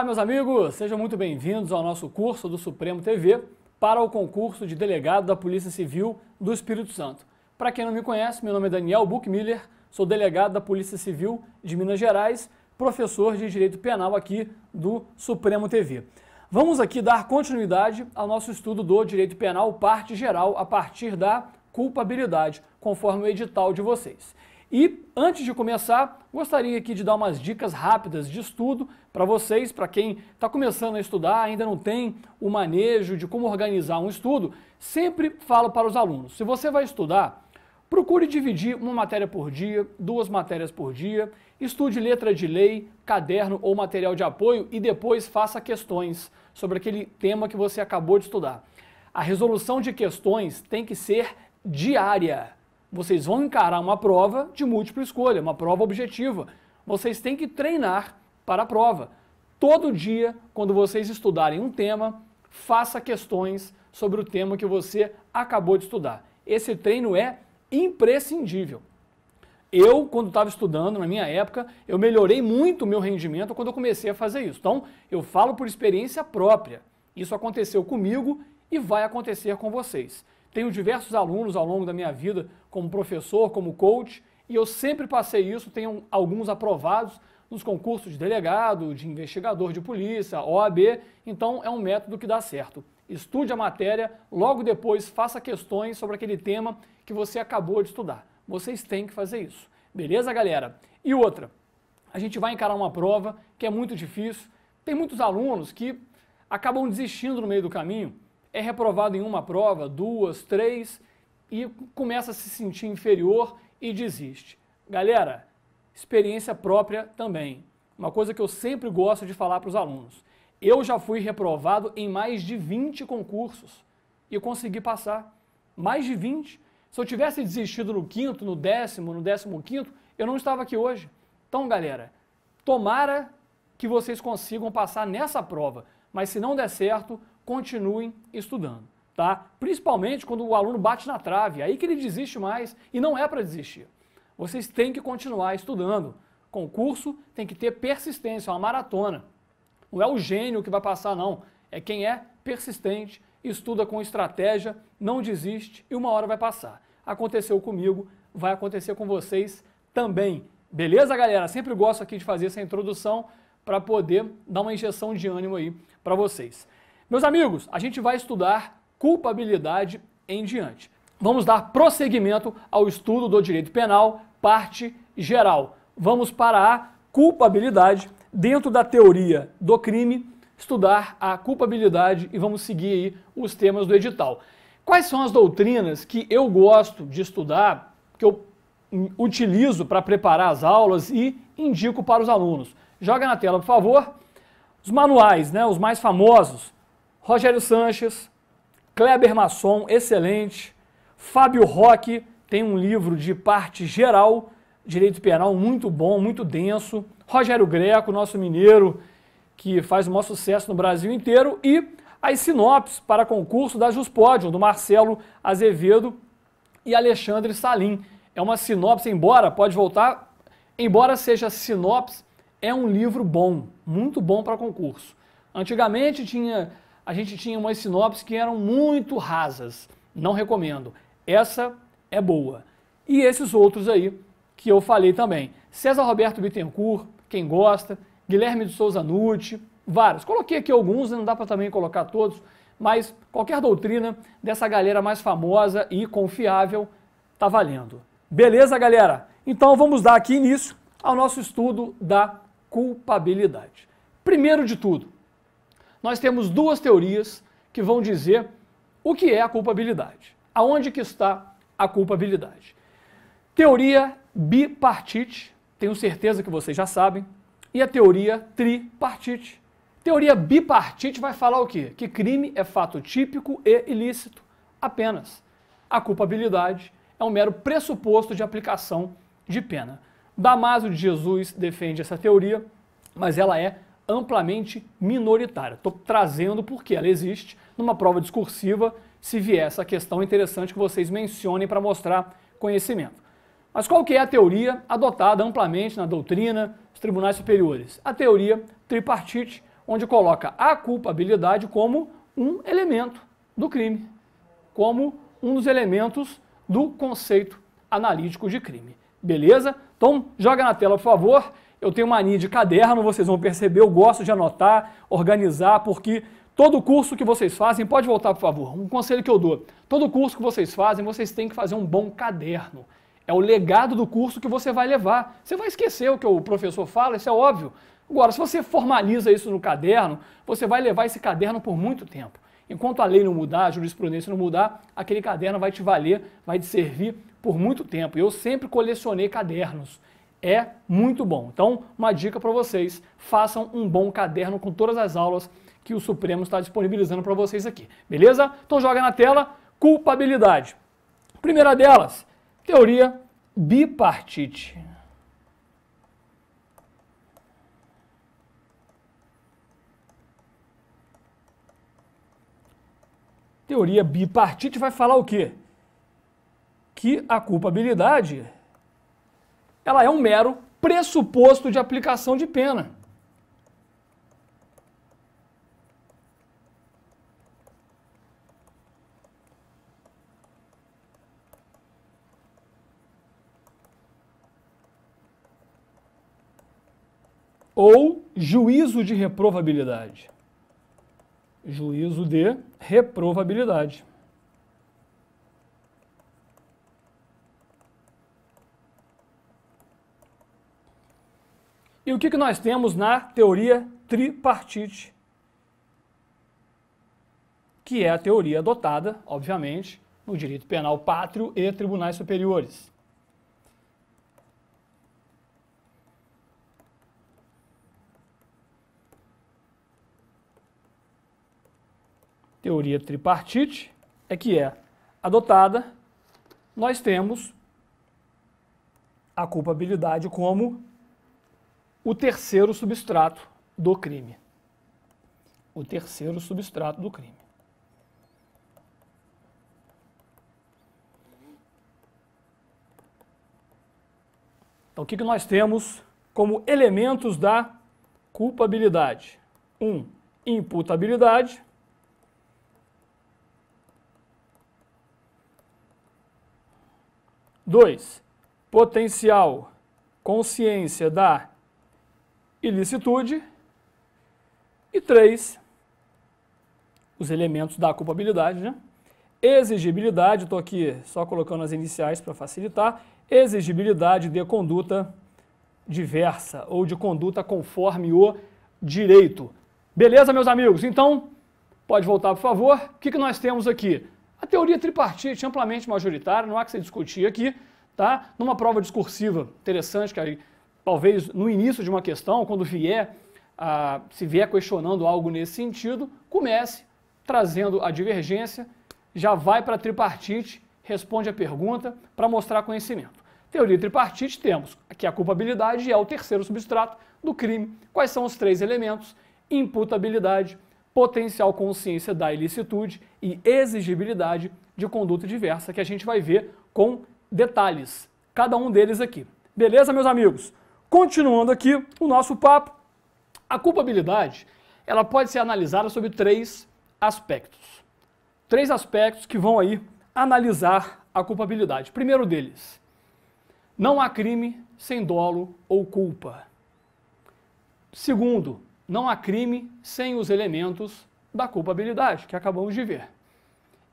Olá, meus amigos! Sejam muito bem-vindos ao nosso curso do Supremo TV para o concurso de delegado da Polícia Civil do Espírito Santo. Para quem não me conhece, meu nome é Daniel Buchmiller, sou delegado da Polícia Civil de Minas Gerais, professor de Direito Penal aqui do Supremo TV. Vamos aqui dar continuidade ao nosso estudo do Direito Penal, parte geral, a partir da culpabilidade, conforme o edital de vocês. E antes de começar, gostaria aqui de dar umas dicas rápidas de estudo para vocês, para quem está começando a estudar, ainda não tem o manejo de como organizar um estudo. Sempre falo para os alunos: se você vai estudar, Procure dividir uma matéria por dia, duas matérias por dia, estude letra de lei, caderno ou material de apoio e depois faça questões sobre aquele tema que você acabou de estudar. A resolução de questões tem que ser diária. Vocês vão encarar uma prova de múltipla escolha, uma prova objetiva. Vocês têm que treinar para a prova. Todo dia, quando vocês estudarem um tema, faça questões sobre o tema que você acabou de estudar. Esse treino é imprescindível. Eu, quando estava estudando, na minha época, eu melhorei muito o meu rendimento quando eu comecei a fazer isso. Então, eu falo por experiência própria. Isso aconteceu comigo e vai acontecer com vocês. Tenho diversos alunos ao longo da minha vida, como professor, como coach, e eu sempre passei isso. Tenho alguns aprovados nos concursos de delegado, de investigador de polícia, OAB. Então, é um método que dá certo. Estude a matéria, logo depois faça questões sobre aquele tema que você acabou de estudar. Vocês têm que fazer isso. Beleza, galera? E outra, a gente vai encarar uma prova que é muito difícil. Tem muitos alunos que acabam desistindo no meio do caminho é reprovado em uma prova, duas, três e começa a se sentir inferior e desiste. Galera, experiência própria também. Uma coisa que eu sempre gosto de falar para os alunos. Eu já fui reprovado em mais de 20 concursos e consegui passar. Mais de 20. Se eu tivesse desistido no quinto, no décimo, no décimo quinto, eu não estava aqui hoje. Então, galera, tomara que vocês consigam passar nessa prova. Mas se não der certo, continuem estudando, tá? Principalmente quando o aluno bate na trave, aí que ele desiste mais e não é para desistir. Vocês têm que continuar estudando. Concurso tem que ter persistência, é uma maratona. Não é o gênio que vai passar, não. É quem é persistente, estuda com estratégia, não desiste e uma hora vai passar. Aconteceu comigo, vai acontecer com vocês também. Beleza, galera? Sempre gosto aqui de fazer essa introdução para poder dar uma injeção de ânimo aí para vocês. Meus amigos, a gente vai estudar culpabilidade em diante. Vamos dar prosseguimento ao estudo do direito penal, parte geral. Vamos para a culpabilidade dentro da teoria do crime, estudar a culpabilidade e vamos seguir os temas do edital. Quais são as doutrinas que eu gosto de estudar, que eu utilizo para preparar as aulas e indico para os alunos? Joga na tela, por favor. Os manuais, né, os mais famosos, Rogério Sanches, Kleber Masson, excelente. Fábio Roque tem um livro de parte geral, direito penal, muito bom, muito denso. Rogério Greco, nosso mineiro, que faz o maior sucesso no Brasil inteiro. E as sinopses para concurso da Juspódio, do Marcelo Azevedo e Alexandre Salim. É uma sinopse, embora, pode voltar, embora seja sinopse, é um livro bom, muito bom para concurso. Antigamente tinha a gente tinha umas sinopses que eram muito rasas. Não recomendo. Essa é boa. E esses outros aí que eu falei também. César Roberto Bittencourt, quem gosta, Guilherme de Souza Nucci, vários. Coloquei aqui alguns, né? não dá para também colocar todos, mas qualquer doutrina dessa galera mais famosa e confiável está valendo. Beleza, galera? Então vamos dar aqui início ao nosso estudo da culpabilidade. Primeiro de tudo, nós temos duas teorias que vão dizer o que é a culpabilidade. Aonde que está a culpabilidade? Teoria bipartite, tenho certeza que vocês já sabem, e a teoria tripartite. Teoria bipartite vai falar o quê? Que crime é fato típico e ilícito apenas. A culpabilidade é um mero pressuposto de aplicação de pena. Damásio de Jesus defende essa teoria, mas ela é amplamente minoritária. Estou trazendo porque ela existe numa prova discursiva, se vier essa questão interessante que vocês mencionem para mostrar conhecimento. Mas qual que é a teoria adotada amplamente na doutrina dos tribunais superiores? A teoria tripartite, onde coloca a culpabilidade como um elemento do crime, como um dos elementos do conceito analítico de crime. Beleza? Então, joga na tela, por favor, eu tenho mania de caderno, vocês vão perceber, eu gosto de anotar, organizar, porque todo curso que vocês fazem, pode voltar por favor, um conselho que eu dou. Todo curso que vocês fazem, vocês têm que fazer um bom caderno. É o legado do curso que você vai levar. Você vai esquecer o que o professor fala, isso é óbvio. Agora, se você formaliza isso no caderno, você vai levar esse caderno por muito tempo. Enquanto a lei não mudar, a jurisprudência não mudar, aquele caderno vai te valer, vai te servir por muito tempo. Eu sempre colecionei cadernos é muito bom. Então, uma dica para vocês: façam um bom caderno com todas as aulas que o Supremo está disponibilizando para vocês aqui, beleza? Então, joga na tela culpabilidade. Primeira delas, teoria bipartite. Teoria bipartite vai falar o quê? Que a culpabilidade ela é um mero pressuposto de aplicação de pena. Ou juízo de reprovabilidade. Juízo de reprovabilidade. E o que, que nós temos na teoria tripartite? Que é a teoria adotada, obviamente, no direito penal pátrio e tribunais superiores. Teoria tripartite é que é adotada, nós temos a culpabilidade como o terceiro substrato do crime. O terceiro substrato do crime. Então, o que, que nós temos como elementos da culpabilidade? Um, imputabilidade. Dois, potencial consciência da ilicitude. E três, os elementos da culpabilidade, né? Exigibilidade, estou aqui só colocando as iniciais para facilitar. Exigibilidade de conduta diversa ou de conduta conforme o direito. Beleza, meus amigos? Então, pode voltar, por favor. O que, que nós temos aqui? A teoria tripartite, amplamente majoritária, não há que se discutir aqui, tá? Numa prova discursiva interessante que a talvez no início de uma questão, quando vier, ah, se vier questionando algo nesse sentido, comece trazendo a divergência, já vai para a tripartite, responde a pergunta para mostrar conhecimento. Teoria tripartite temos que a culpabilidade é o terceiro substrato do crime. Quais são os três elementos? Imputabilidade, potencial consciência da ilicitude e exigibilidade de conduta diversa, que a gente vai ver com detalhes, cada um deles aqui. Beleza, meus amigos? Continuando aqui o nosso papo, a culpabilidade ela pode ser analisada sobre três aspectos. Três aspectos que vão aí analisar a culpabilidade. Primeiro deles, não há crime sem dolo ou culpa. Segundo, não há crime sem os elementos da culpabilidade que acabamos de ver.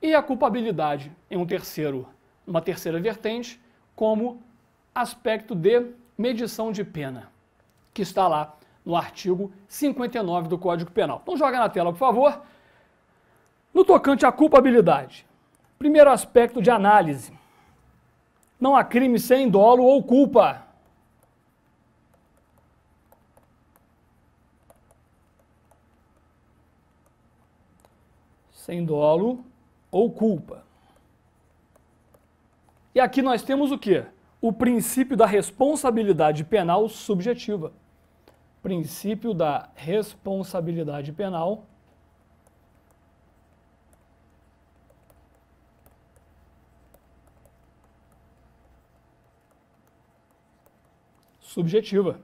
E a culpabilidade em um terceiro, uma terceira vertente, como aspecto de medição de pena, que está lá no artigo 59 do Código Penal. Então joga na tela, por favor. No tocante à culpabilidade, primeiro aspecto de análise. Não há crime sem dolo ou culpa. Sem dolo ou culpa. E aqui nós temos o quê? o princípio da responsabilidade penal subjetiva. Princípio da responsabilidade penal subjetiva.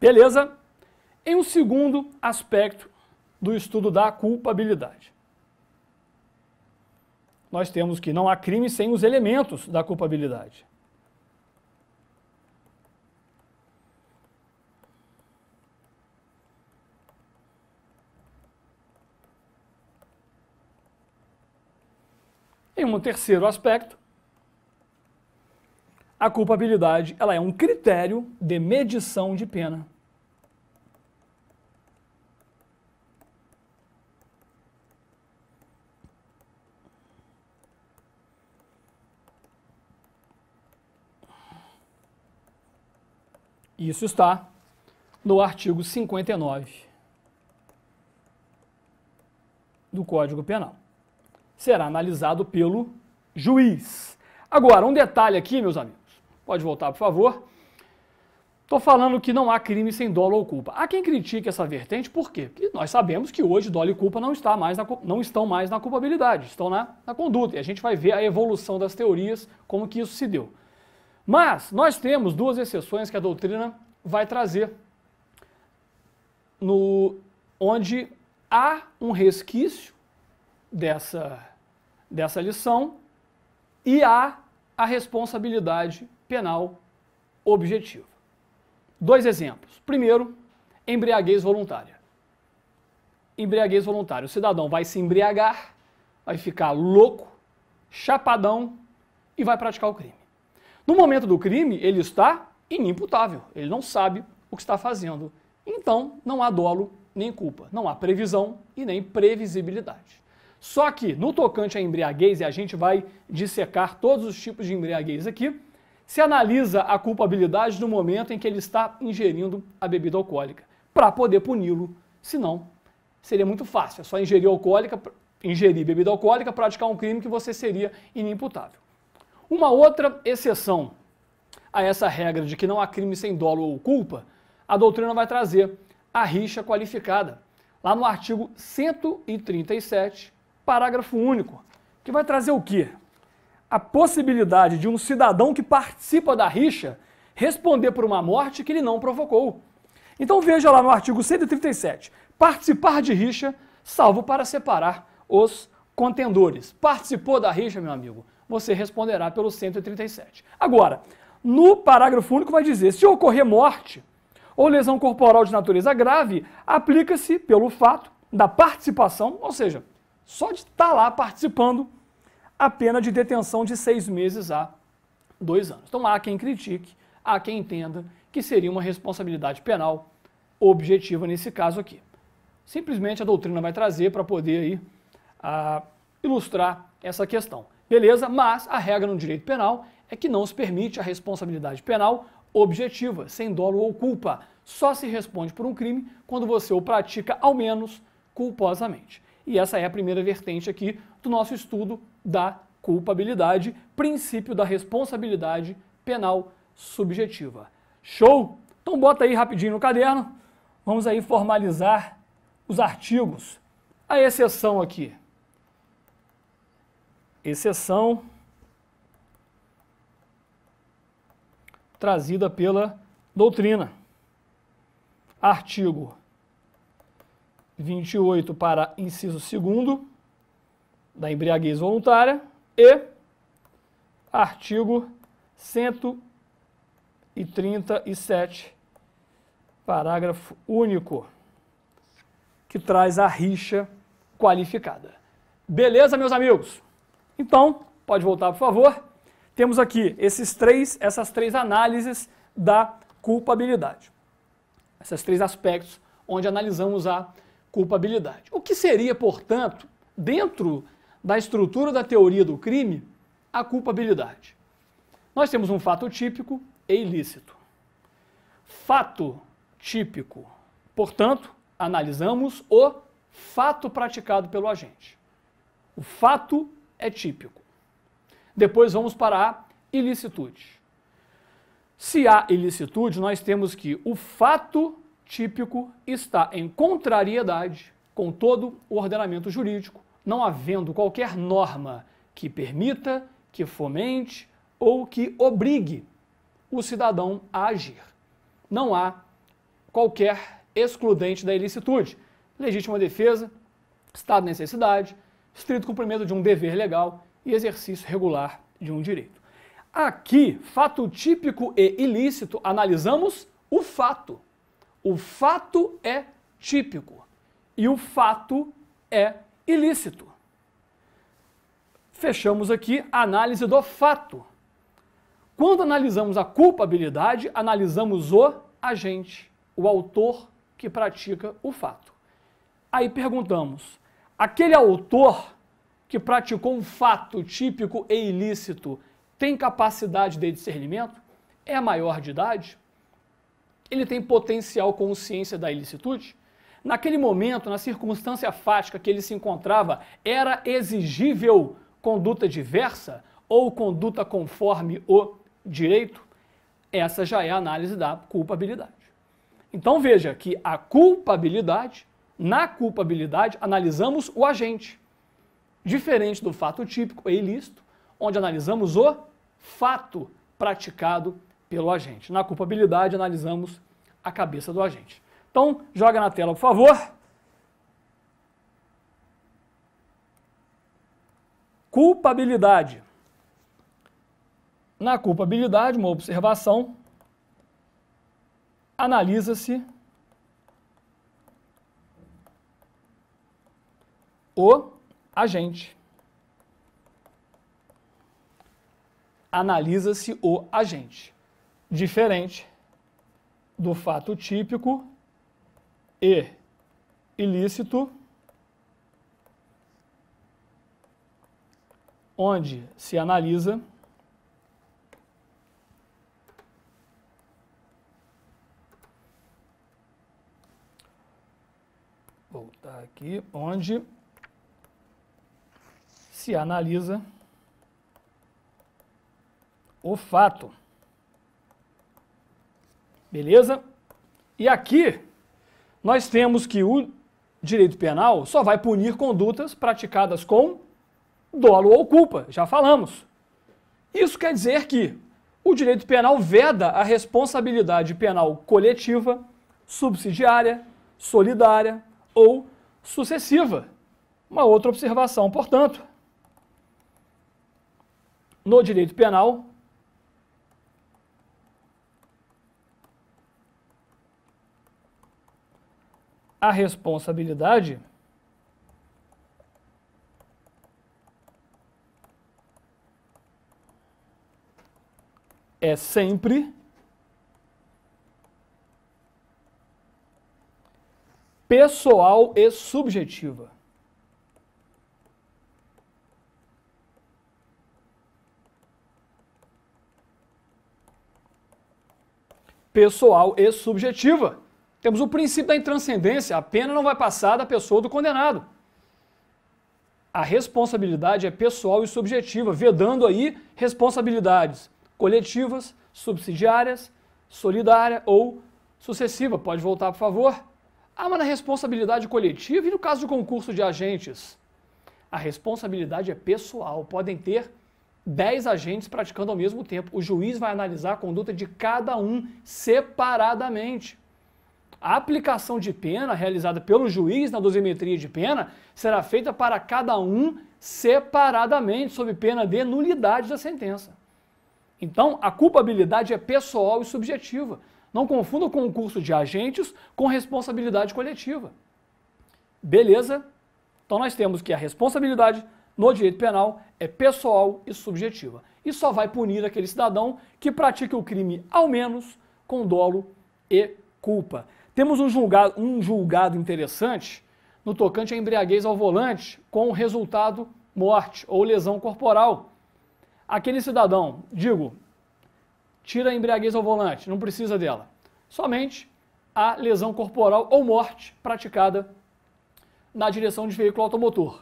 Beleza? Em um segundo aspecto do estudo da culpabilidade nós temos que não há crime sem os elementos da culpabilidade. Em um terceiro aspecto, a culpabilidade ela é um critério de medição de pena. Isso está no artigo 59 do Código Penal. Será analisado pelo juiz. Agora, um detalhe aqui, meus amigos. Pode voltar, por favor. Estou falando que não há crime sem dolo ou culpa. Há quem critique essa vertente, por quê? Porque nós sabemos que hoje dolo e culpa não, está mais na, não estão mais na culpabilidade, estão na, na conduta. E a gente vai ver a evolução das teorias, como que isso se deu. Mas nós temos duas exceções que a doutrina vai trazer, no, onde há um resquício dessa, dessa lição e há a responsabilidade penal objetiva. Dois exemplos. Primeiro, embriaguez voluntária. Embriaguez voluntária. O cidadão vai se embriagar, vai ficar louco, chapadão e vai praticar o crime. No momento do crime, ele está inimputável, ele não sabe o que está fazendo. Então, não há dolo nem culpa, não há previsão e nem previsibilidade. Só que no tocante à embriaguez, e a gente vai dissecar todos os tipos de embriaguez aqui, se analisa a culpabilidade no momento em que ele está ingerindo a bebida alcoólica, para poder puni-lo. Senão, seria muito fácil, é só ingerir alcoólica, ingerir bebida alcoólica, praticar um crime que você seria inimputável. Uma outra exceção a essa regra de que não há crime sem dolo ou culpa, a doutrina vai trazer a rixa qualificada, lá no artigo 137, parágrafo único, que vai trazer o quê? A possibilidade de um cidadão que participa da rixa responder por uma morte que ele não provocou. Então veja lá no artigo 137, participar de rixa, salvo para separar os contendores. Participou da rixa, meu amigo? você responderá pelo 137. Agora, no parágrafo único vai dizer: se ocorrer morte ou lesão corporal de natureza grave, aplica-se pelo fato da participação, ou seja, só de estar tá lá participando, a pena de detenção de seis meses a dois anos. Então há quem critique, há quem entenda que seria uma responsabilidade penal objetiva nesse caso aqui. Simplesmente a doutrina vai trazer para poder aí, ah, ilustrar essa questão. Beleza? Mas a regra no direito penal é que não se permite a responsabilidade penal objetiva, sem dolo ou culpa. Só se responde por um crime quando você o pratica, ao menos culposamente. E essa é a primeira vertente aqui do nosso estudo da culpabilidade, princípio da responsabilidade penal subjetiva. Show? Então bota aí rapidinho no caderno. Vamos aí formalizar os artigos. A exceção aqui exceção trazida pela doutrina. Artigo 28 para inciso 2 da embriaguez voluntária e artigo 137, parágrafo único, que traz a rixa qualificada. Beleza, meus amigos? Então, pode voltar, por favor. Temos aqui esses três, essas três análises da culpabilidade. Esses três aspectos onde analisamos a culpabilidade. O que seria, portanto, dentro da estrutura da teoria do crime, a culpabilidade? Nós temos um fato típico e ilícito. Fato típico. Portanto, analisamos o fato praticado pelo agente. O fato é típico. Depois vamos para a ilicitude. Se há ilicitude, nós temos que o fato típico está em contrariedade com todo o ordenamento jurídico, não havendo qualquer norma que permita, que fomente ou que obrigue o cidadão a agir. Não há qualquer excludente da ilicitude. Legítima defesa, estado de necessidade, estrito cumprimento de um dever legal e exercício regular de um direito. Aqui, fato típico e ilícito, analisamos o fato. O fato é típico e o fato é ilícito. Fechamos aqui a análise do fato. Quando analisamos a culpabilidade, analisamos o agente, o autor que pratica o fato. Aí perguntamos: Aquele autor que praticou um fato típico e ilícito tem capacidade de discernimento? É maior de idade? Ele tem potencial consciência da ilicitude? Naquele momento, na circunstância fática que ele se encontrava, era exigível conduta diversa ou conduta conforme o direito? Essa já é a análise da culpabilidade. Então veja que a culpabilidade na culpabilidade, analisamos o agente, diferente do fato típico e ilícito, onde analisamos o fato praticado pelo agente. Na culpabilidade, analisamos a cabeça do agente. Então, joga na tela, por favor. Culpabilidade. Na culpabilidade, uma observação, analisa-se o agente. Analisa-se o agente. Diferente do fato típico e ilícito, onde se analisa voltar aqui, onde se analisa o fato. Beleza? E aqui nós temos que o direito penal só vai punir condutas praticadas com dolo ou culpa, já falamos. Isso quer dizer que o direito penal veda a responsabilidade penal coletiva, subsidiária, solidária ou sucessiva. Uma outra observação, portanto, no direito penal. A responsabilidade é sempre pessoal e subjetiva. pessoal e subjetiva. Temos o princípio da intranscendência, a pena não vai passar da pessoa do condenado. A responsabilidade é pessoal e subjetiva, vedando aí responsabilidades coletivas, subsidiárias, solidária ou sucessiva. Pode voltar, por favor. Ah, mas na responsabilidade coletiva e no caso de concurso de agentes? A responsabilidade é pessoal, podem ter 10 agentes praticando ao mesmo tempo. O juiz vai analisar a conduta de cada um separadamente. A aplicação de pena realizada pelo juiz na dosimetria de pena será feita para cada um separadamente, sob pena de nulidade da sentença. Então, a culpabilidade é pessoal e subjetiva. Não confunda o concurso de agentes com responsabilidade coletiva. Beleza? Então, nós temos que a responsabilidade, no direito penal é pessoal e subjetiva. E só vai punir aquele cidadão que pratica o crime, ao menos, com dolo e culpa. Temos um julgado, um julgado interessante no tocante à embriaguez ao volante, com o resultado morte ou lesão corporal. Aquele cidadão, digo, tira a embriaguez ao volante, não precisa dela. Somente a lesão corporal ou morte praticada na direção de veículo automotor.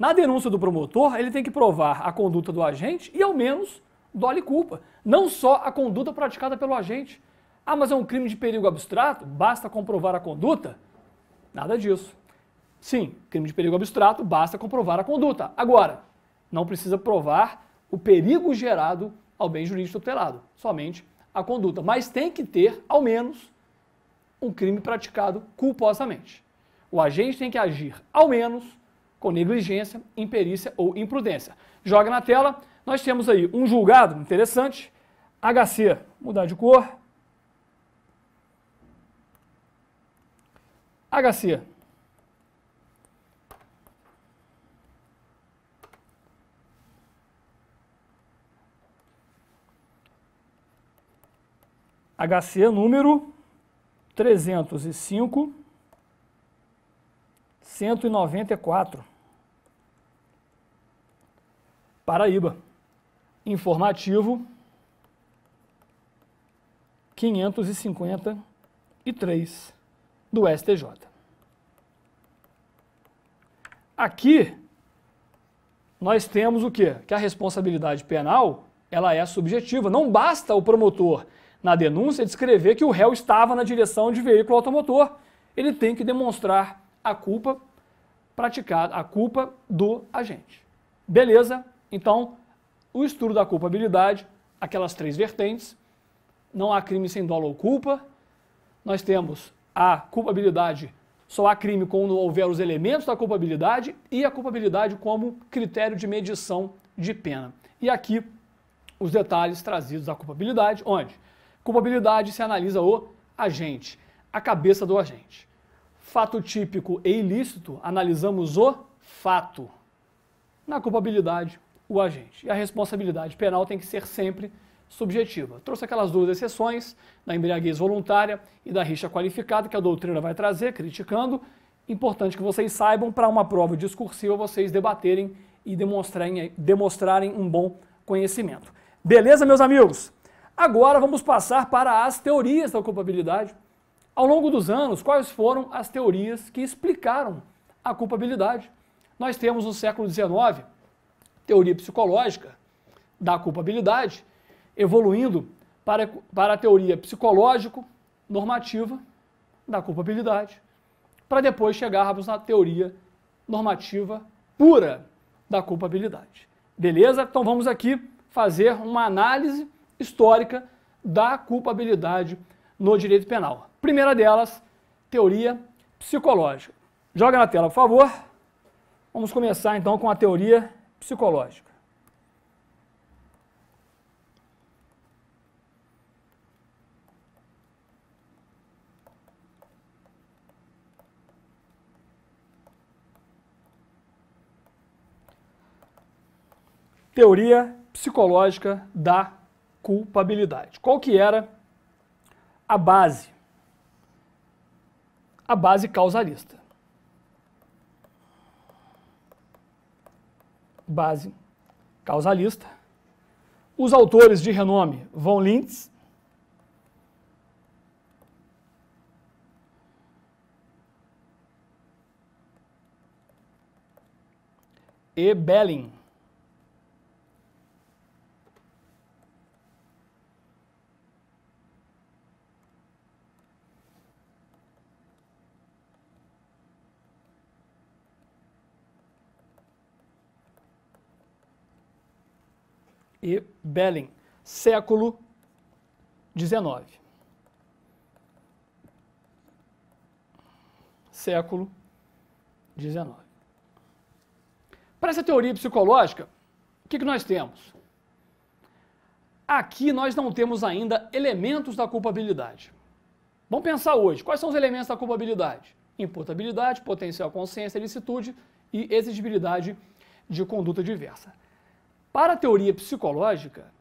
Na denúncia do promotor, ele tem que provar a conduta do agente e, ao menos, dole culpa. Não só a conduta praticada pelo agente. Ah, mas é um crime de perigo abstrato? Basta comprovar a conduta? Nada disso. Sim, crime de perigo abstrato, basta comprovar a conduta. Agora, não precisa provar o perigo gerado ao bem jurídico tutelado, somente a conduta. Mas tem que ter, ao menos, um crime praticado culposamente. O agente tem que agir, ao menos, com negligência, imperícia ou imprudência. Joga na tela, nós temos aí um julgado interessante, HC, mudar de cor. HC. HC número 305 194. Paraíba. Informativo 553 do STJ. Aqui nós temos o quê? Que a responsabilidade penal, ela é subjetiva. Não basta o promotor na denúncia descrever que o réu estava na direção de veículo automotor. Ele tem que demonstrar a culpa praticada, a culpa do agente. Beleza? Então, o estudo da culpabilidade, aquelas três vertentes, não há crime sem dolo ou culpa, nós temos a culpabilidade, só há crime quando houver os elementos da culpabilidade e a culpabilidade como critério de medição de pena. E aqui os detalhes trazidos da culpabilidade, onde culpabilidade se analisa o agente, a cabeça do agente. Fato típico e ilícito, analisamos o fato. Na culpabilidade, o agente. E a responsabilidade penal tem que ser sempre subjetiva. Trouxe aquelas duas exceções, da embriaguez voluntária e da rixa qualificada, que a doutrina vai trazer, criticando. Importante que vocês saibam, para uma prova discursiva, vocês debaterem e demonstrarem, demonstrarem um bom conhecimento. Beleza, meus amigos? Agora vamos passar para as teorias da culpabilidade. Ao longo dos anos, quais foram as teorias que explicaram a culpabilidade? Nós temos no século XIX teoria psicológica da culpabilidade, evoluindo para, para a teoria psicológico-normativa da culpabilidade, para depois chegarmos na teoria normativa pura da culpabilidade. Beleza? Então vamos aqui fazer uma análise histórica da culpabilidade no direito penal. Primeira delas, teoria psicológica. Joga na tela, por favor. Vamos começar então com a teoria psicológica. Teoria psicológica da culpabilidade. Qual que era a base? A base causalista. base causalista. Os autores de renome vão Lintz, e Belling. e Belling, século XIX. Século XIX. Para essa teoria psicológica, o que, que nós temos? Aqui nós não temos ainda elementos da culpabilidade. Vamos pensar hoje, quais são os elementos da culpabilidade? Imputabilidade, potencial consciência, licitude e exigibilidade de conduta diversa. Para a teoria psicológica,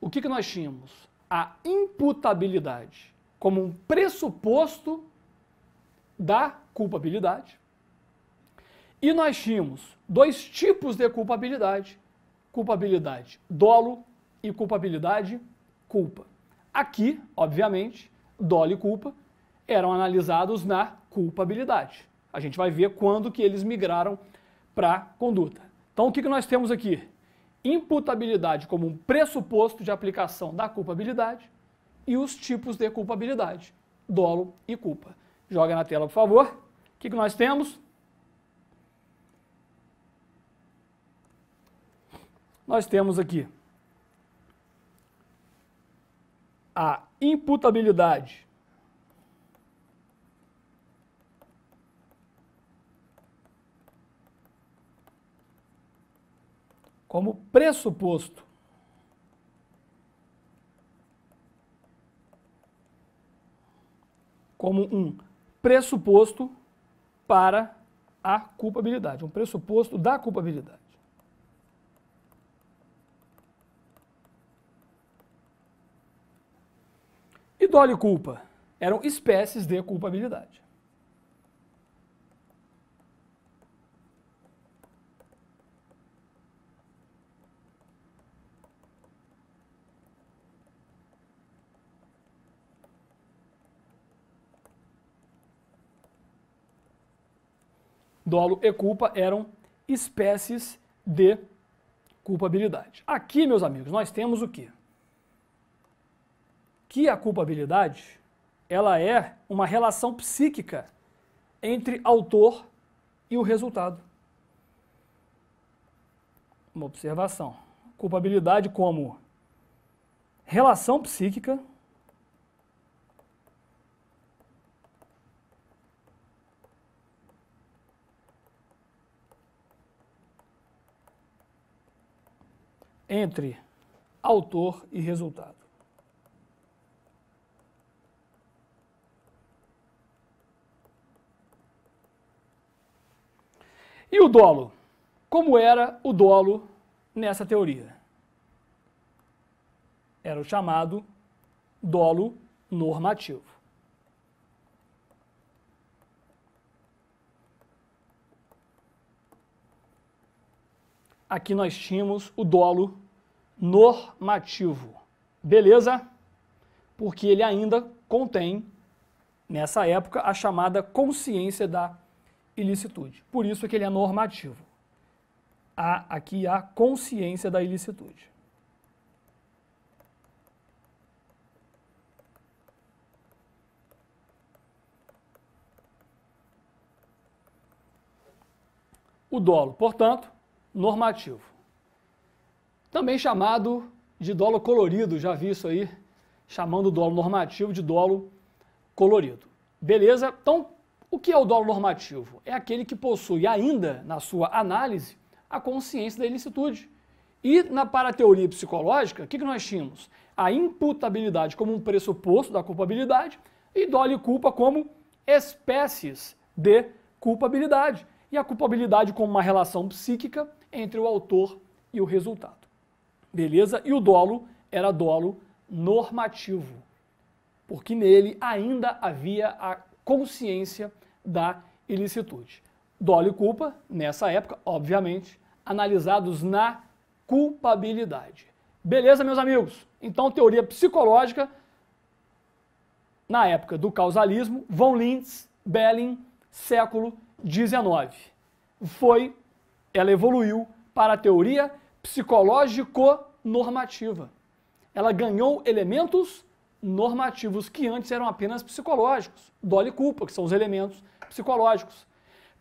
o que, que nós tínhamos? A imputabilidade como um pressuposto da culpabilidade. E nós tínhamos dois tipos de culpabilidade: culpabilidade dolo e culpabilidade culpa. Aqui, obviamente, dolo e culpa eram analisados na culpabilidade. A gente vai ver quando que eles migraram para conduta. Então, o que, que nós temos aqui? imputabilidade como um pressuposto de aplicação da culpabilidade e os tipos de culpabilidade, dolo e culpa. Joga na tela, por favor. O que, que nós temos? Nós temos aqui a imputabilidade como pressuposto. Como um pressuposto para a culpabilidade, um pressuposto da culpabilidade. E dole e culpa eram espécies de culpabilidade. dolo e culpa eram espécies de culpabilidade. Aqui, meus amigos, nós temos o quê? Que a culpabilidade, ela é uma relação psíquica entre autor e o resultado. Uma observação. Culpabilidade como relação psíquica entre autor e resultado. E o dolo? Como era o dolo nessa teoria? Era o chamado dolo normativo. aqui nós tínhamos o dolo normativo. Beleza? Porque ele ainda contém, nessa época, a chamada consciência da ilicitude. Por isso que ele é normativo. Há aqui a consciência da ilicitude. O dolo, portanto, normativo. Também chamado de dolo colorido, já vi isso aí, chamando o dolo normativo de dolo colorido. Beleza? Então, o que é o dolo normativo? É aquele que possui ainda, na sua análise, a consciência da ilicitude. E na para a teoria psicológica, o que, que nós tínhamos? A imputabilidade como um pressuposto da culpabilidade e dolo e culpa como espécies de culpabilidade. E a culpabilidade como uma relação psíquica entre o autor e o resultado. Beleza? E o dolo era dolo normativo, porque nele ainda havia a consciência da ilicitude. Dolo e culpa, nessa época, obviamente, analisados na culpabilidade. Beleza, meus amigos? Então, teoria psicológica, na época do causalismo, von Lintz, Belling, século XIX. Foi ela evoluiu para a teoria psicológico-normativa. Ela ganhou elementos normativos que antes eram apenas psicológicos, dole e culpa, que são os elementos psicológicos.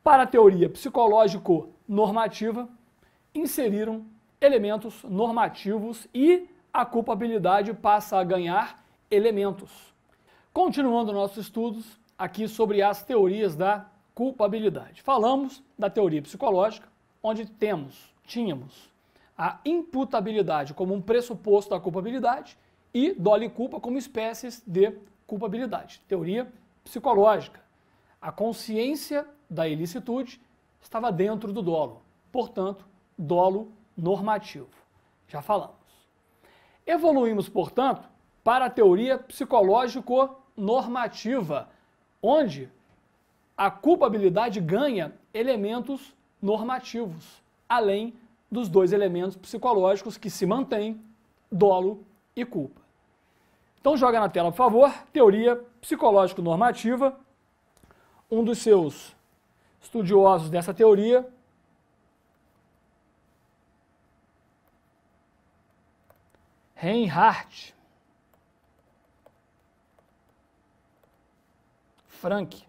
Para a teoria psicológico-normativa, inseriram elementos normativos e a culpabilidade passa a ganhar elementos. Continuando nossos estudos aqui sobre as teorias da culpabilidade. Falamos da teoria psicológica, onde temos, tínhamos a imputabilidade como um pressuposto da culpabilidade e dole e culpa como espécies de culpabilidade. Teoria psicológica. A consciência da ilicitude estava dentro do dolo, portanto, dolo normativo. Já falamos. Evoluímos, portanto, para a teoria psicológico-normativa, onde a culpabilidade ganha elementos normativos, além dos dois elementos psicológicos que se mantêm, dolo e culpa. Então joga na tela, por favor, teoria psicológico-normativa. Um dos seus estudiosos dessa teoria Reinhardt Frank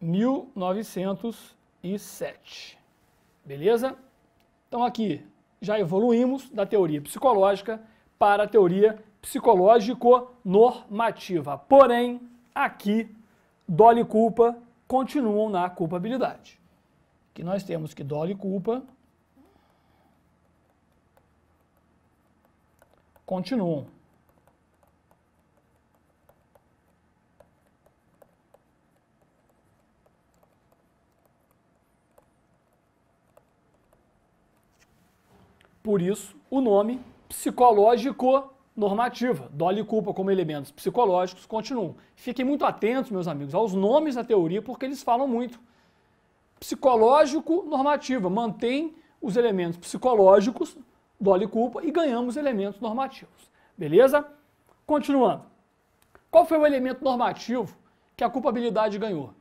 1907. Beleza? Então aqui já evoluímos da teoria psicológica para a teoria psicológico-normativa. Porém, aqui, dolo e culpa continuam na culpabilidade. Que nós temos que dolo e culpa continuam Por isso, o nome psicológico normativa, dólar e culpa como elementos psicológicos continuam. Fiquem muito atentos, meus amigos, aos nomes da teoria, porque eles falam muito. Psicológico normativa mantém os elementos psicológicos, dólar e culpa, e ganhamos elementos normativos. Beleza? Continuando. Qual foi o elemento normativo que a culpabilidade ganhou?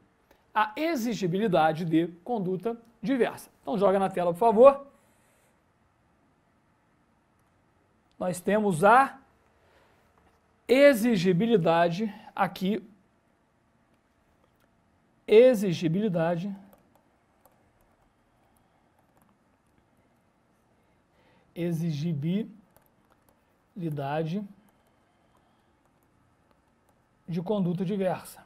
A exigibilidade de conduta diversa. Então joga na tela, por favor. nós temos a exigibilidade aqui. Exigibilidade. Exigibilidade de conduta diversa.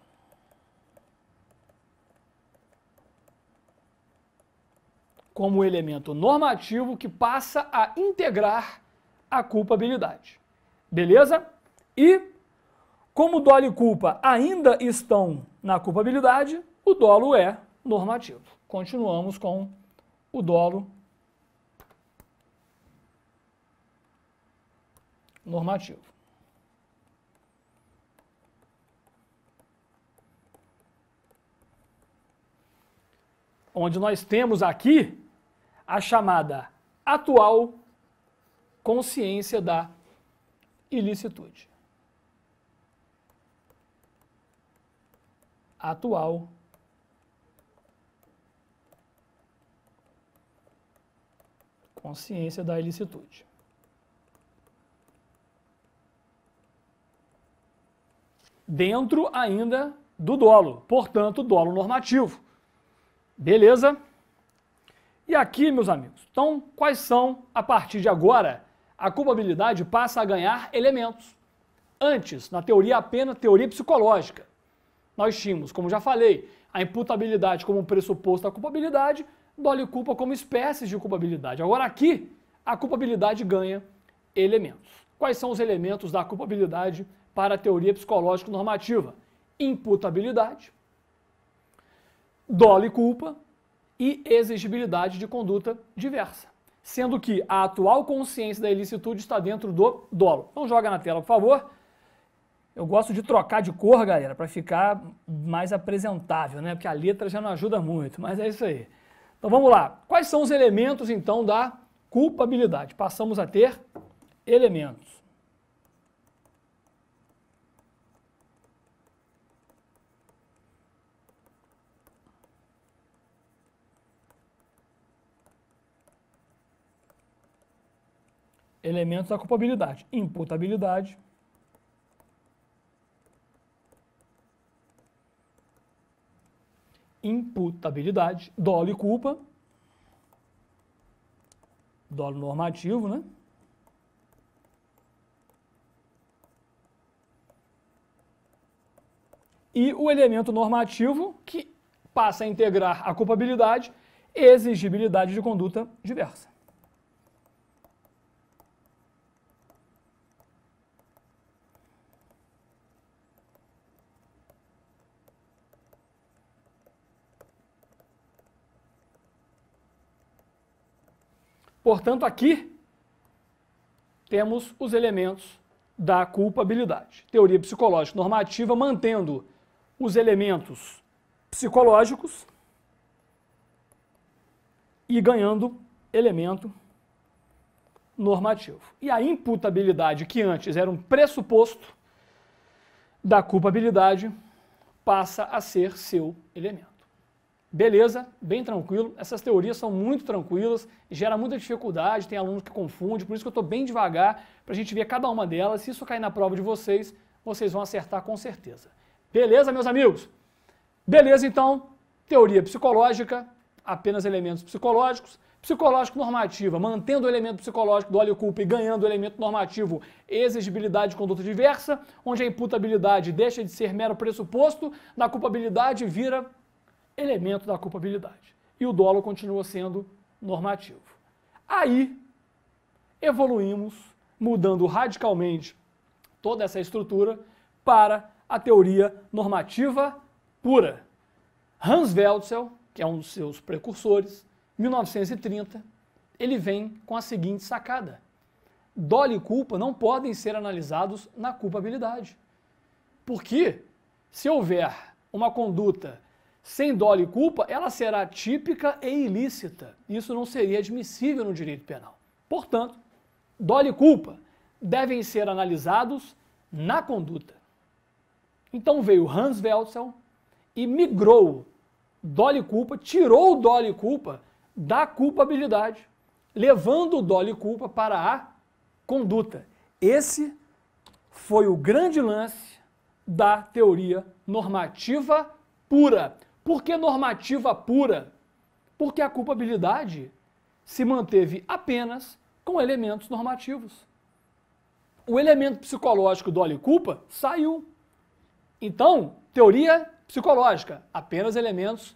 Como elemento normativo que passa a integrar a culpabilidade. Beleza? E como dolo e culpa ainda estão na culpabilidade, o dolo é normativo. Continuamos com o dolo normativo. Onde nós temos aqui a chamada atual consciência da ilicitude. Atual consciência da ilicitude. Dentro ainda do dolo, portanto, dolo normativo. Beleza? E aqui, meus amigos, então, quais são, a partir de agora, a culpabilidade passa a ganhar elementos. Antes, na teoria apenas teoria psicológica, nós tínhamos, como já falei, a imputabilidade como um pressuposto da culpabilidade, dole culpa como espécies de culpabilidade. Agora aqui, a culpabilidade ganha elementos. Quais são os elementos da culpabilidade para a teoria psicológica normativa? Imputabilidade, dole culpa e exigibilidade de conduta diversa sendo que a atual consciência da ilicitude está dentro do dolo. Então joga na tela, por favor. Eu gosto de trocar de cor, galera, para ficar mais apresentável, né? Porque a letra já não ajuda muito, mas é isso aí. Então vamos lá. Quais são os elementos então da culpabilidade? Passamos a ter elementos. elementos da culpabilidade. Imputabilidade. Imputabilidade, dolo e culpa. Dolo normativo, né? E o elemento normativo que passa a integrar a culpabilidade, exigibilidade de conduta diversa. Portanto, aqui temos os elementos da culpabilidade. Teoria psicológica normativa mantendo os elementos psicológicos e ganhando elemento normativo. E a imputabilidade, que antes era um pressuposto da culpabilidade, passa a ser seu elemento. Beleza, bem tranquilo. Essas teorias são muito tranquilas, gera muita dificuldade, tem aluno que confunde, por isso que eu estou bem devagar para a gente ver cada uma delas. Se isso cair na prova de vocês, vocês vão acertar com certeza. Beleza, meus amigos? Beleza, então, teoria psicológica, apenas elementos psicológicos. Psicológico normativa, mantendo o elemento psicológico do óleo culpa e ganhando o elemento normativo exigibilidade de conduta diversa, onde a imputabilidade deixa de ser mero pressuposto na culpabilidade vira elemento da culpabilidade. E o dolo continua sendo normativo. Aí evoluímos, mudando radicalmente toda essa estrutura para a teoria normativa pura. Hans Welzel, que é um dos seus precursores, 1930, ele vem com a seguinte sacada: dolo e culpa não podem ser analisados na culpabilidade. Porque se houver uma conduta sem dó e culpa, ela será típica e ilícita. Isso não seria admissível no direito penal. Portanto, dó e culpa devem ser analisados na conduta. Então veio Hans Welzel e migrou dó e culpa, tirou o dó e culpa da culpabilidade, levando o dó e culpa para a conduta. Esse foi o grande lance da teoria normativa pura. Por que normativa pura? Porque a culpabilidade se manteve apenas com elementos normativos. O elemento psicológico do óleo culpa saiu. Então, teoria psicológica, apenas elementos,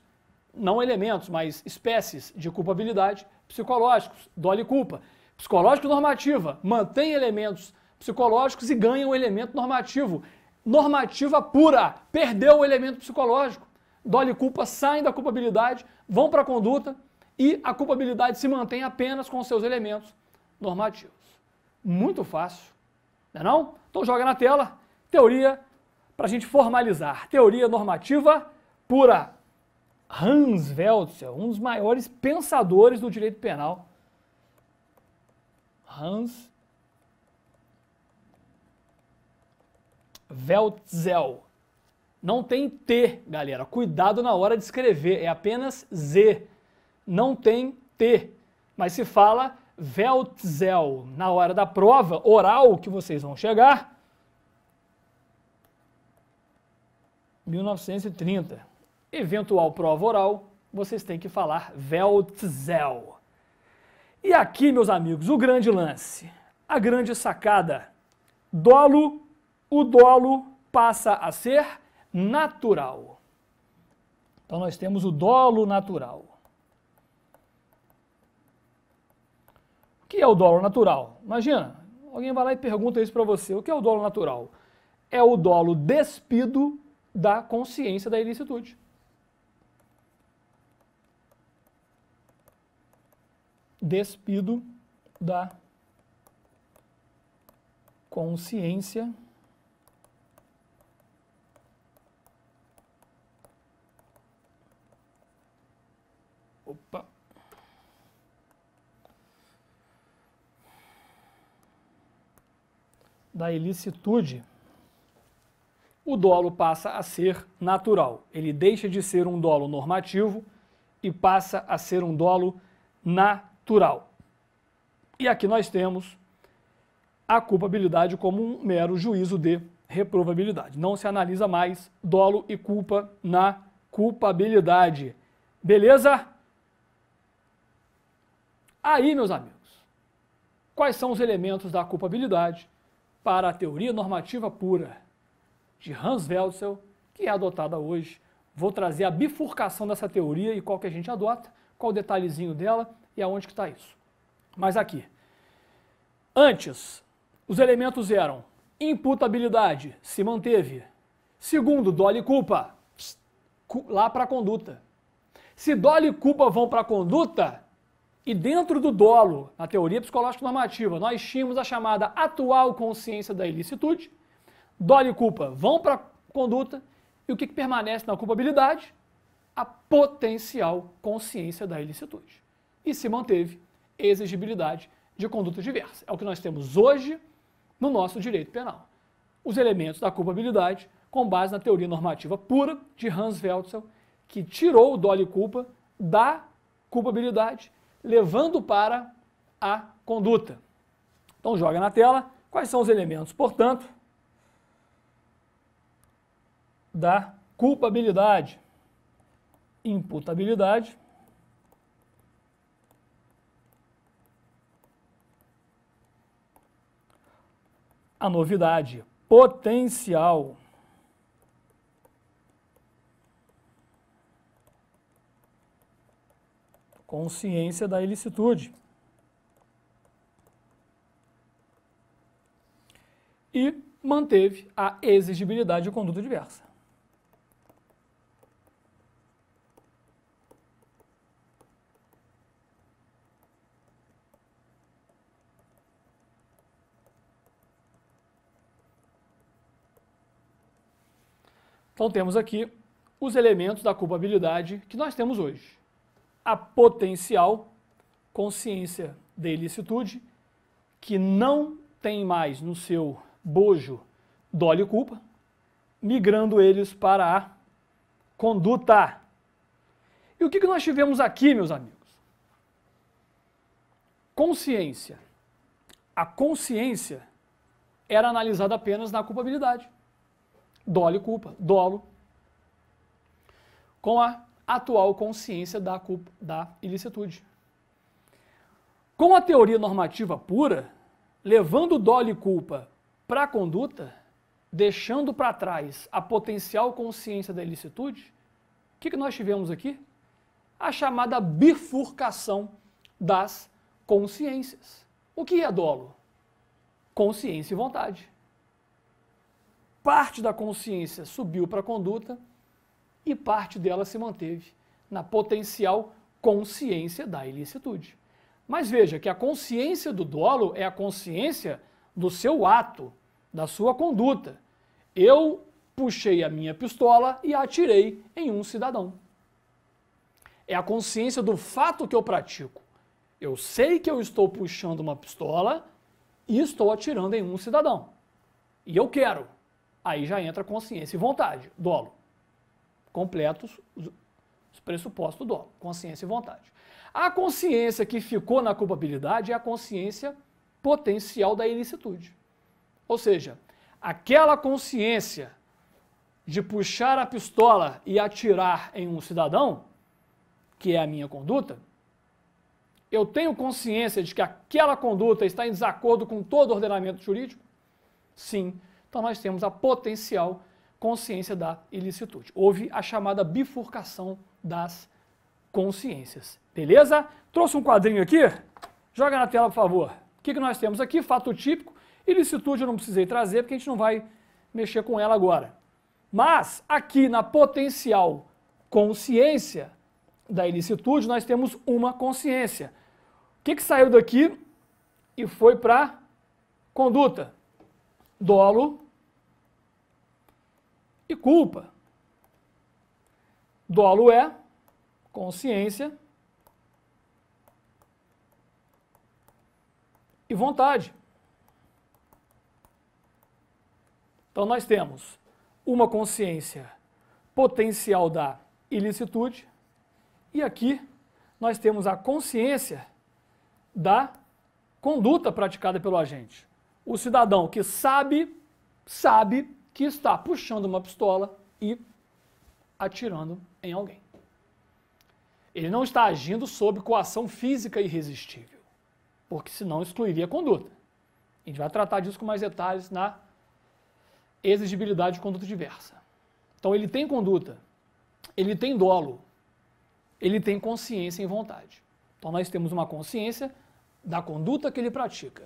não elementos, mas espécies de culpabilidade psicológicos, dole culpa. Psicológico normativa, mantém elementos psicológicos e ganha um elemento normativo. Normativa pura, perdeu o elemento psicológico dole culpa saem da culpabilidade, vão para a conduta e a culpabilidade se mantém apenas com seus elementos normativos. Muito fácil, não é não? Então joga na tela, teoria para a gente formalizar, teoria normativa pura. Hans Weltzel, um dos maiores pensadores do direito penal. Hans Weltzel. Não tem T, galera. Cuidado na hora de escrever, é apenas Z. Não tem T, mas se fala Veltzel. Na hora da prova oral que vocês vão chegar, 1930. Eventual prova oral, vocês têm que falar Veltzel. E aqui, meus amigos, o grande lance, a grande sacada. Dolo, o dolo passa a ser natural. Então nós temos o dolo natural. O que é o dolo natural? Imagina, alguém vai lá e pergunta isso para você. O que é o dolo natural? É o dolo despido da consciência da ilicitude. Despido da consciência da ilicitude, o dolo passa a ser natural. Ele deixa de ser um dolo normativo e passa a ser um dolo natural. E aqui nós temos a culpabilidade como um mero juízo de reprovabilidade. Não se analisa mais dolo e culpa na culpabilidade. Beleza? Aí, meus amigos, quais são os elementos da culpabilidade para a teoria normativa pura de Hans Welzel, que é adotada hoje. Vou trazer a bifurcação dessa teoria e qual que a gente adota, qual o detalhezinho dela e aonde que está isso. Mas aqui. Antes, os elementos eram imputabilidade, se manteve. Segundo, dole e culpa, lá para a conduta. Se dole e culpa vão para a conduta, e dentro do dolo, na teoria psicológica normativa, nós tínhamos a chamada atual consciência da ilicitude. Dolo e culpa vão para a conduta. E o que, que permanece na culpabilidade? A potencial consciência da ilicitude. E se manteve exigibilidade de conduta diversa. É o que nós temos hoje no nosso direito penal. Os elementos da culpabilidade com base na teoria normativa pura de Hans Welzel, que tirou o dolo e culpa da culpabilidade levando para a conduta. Então joga na tela quais são os elementos, portanto, da culpabilidade, imputabilidade a novidade potencial. consciência da ilicitude. E manteve a exigibilidade de conduta diversa. Então temos aqui os elementos da culpabilidade que nós temos hoje a potencial consciência de ilicitude que não tem mais no seu bojo dole e culpa, migrando eles para a conduta. E o que nós tivemos aqui, meus amigos? Consciência. A consciência era analisada apenas na culpabilidade. Dole e culpa, dolo. Com a atual consciência da, culpa, da ilicitude. Com a teoria normativa pura, levando dolo e culpa para a conduta, deixando para trás a potencial consciência da ilicitude, o que, que nós tivemos aqui? A chamada bifurcação das consciências. O que é dolo? Consciência e vontade. Parte da consciência subiu para a conduta, e parte dela se manteve na potencial consciência da ilicitude. Mas veja que a consciência do dolo é a consciência do seu ato, da sua conduta. Eu puxei a minha pistola e a atirei em um cidadão. É a consciência do fato que eu pratico. Eu sei que eu estou puxando uma pistola e estou atirando em um cidadão. E eu quero. Aí já entra consciência e vontade, dolo completos os pressupostos do dolo, consciência e vontade. A consciência que ficou na culpabilidade é a consciência potencial da ilicitude. Ou seja, aquela consciência de puxar a pistola e atirar em um cidadão, que é a minha conduta, eu tenho consciência de que aquela conduta está em desacordo com todo o ordenamento jurídico? Sim. Então nós temos a potencial consciência da ilicitude. Houve a chamada bifurcação das consciências. Beleza? Trouxe um quadrinho aqui. Joga na tela, por favor. O que, que nós temos aqui? Fato típico. Ilicitude eu não precisei trazer, porque a gente não vai mexer com ela agora. Mas, aqui na potencial consciência da ilicitude, nós temos uma consciência. O que, que saiu daqui e foi para conduta? Dolo e culpa. Dolo é consciência e vontade. Então nós temos uma consciência potencial da ilicitude e aqui nós temos a consciência da conduta praticada pelo agente. O cidadão que sabe, sabe que está puxando uma pistola e atirando em alguém. Ele não está agindo sob coação física irresistível, porque senão excluiria a conduta. A gente vai tratar disso com mais detalhes na exigibilidade de conduta diversa. Então ele tem conduta, ele tem dolo, ele tem consciência e vontade. Então nós temos uma consciência da conduta que ele pratica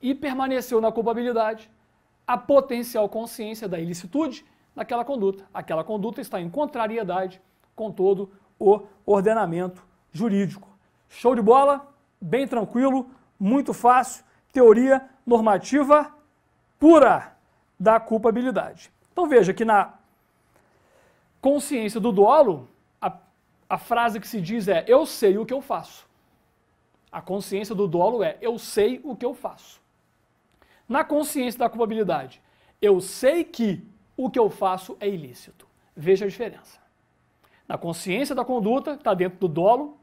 e permaneceu na culpabilidade a potencial consciência da ilicitude daquela conduta. Aquela conduta está em contrariedade com todo o ordenamento jurídico. Show de bola, bem tranquilo, muito fácil, teoria normativa pura da culpabilidade. Então veja que na consciência do dolo, a, a frase que se diz é eu sei o que eu faço. A consciência do dolo é eu sei o que eu faço na consciência da culpabilidade. Eu sei que o que eu faço é ilícito. Veja a diferença. Na consciência da conduta, está dentro do dolo,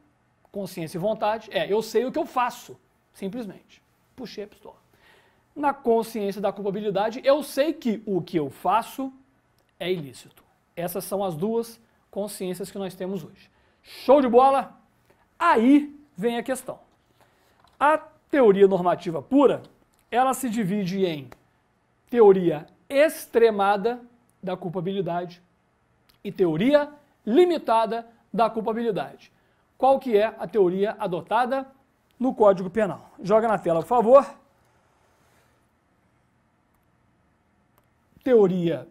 consciência e vontade, é eu sei o que eu faço, simplesmente. Puxei a pistola. Na consciência da culpabilidade, eu sei que o que eu faço é ilícito. Essas são as duas consciências que nós temos hoje. Show de bola? Aí vem a questão. A teoria normativa pura ela se divide em teoria extremada da culpabilidade e teoria limitada da culpabilidade. Qual que é a teoria adotada no Código Penal? Joga na tela, por favor. Teoria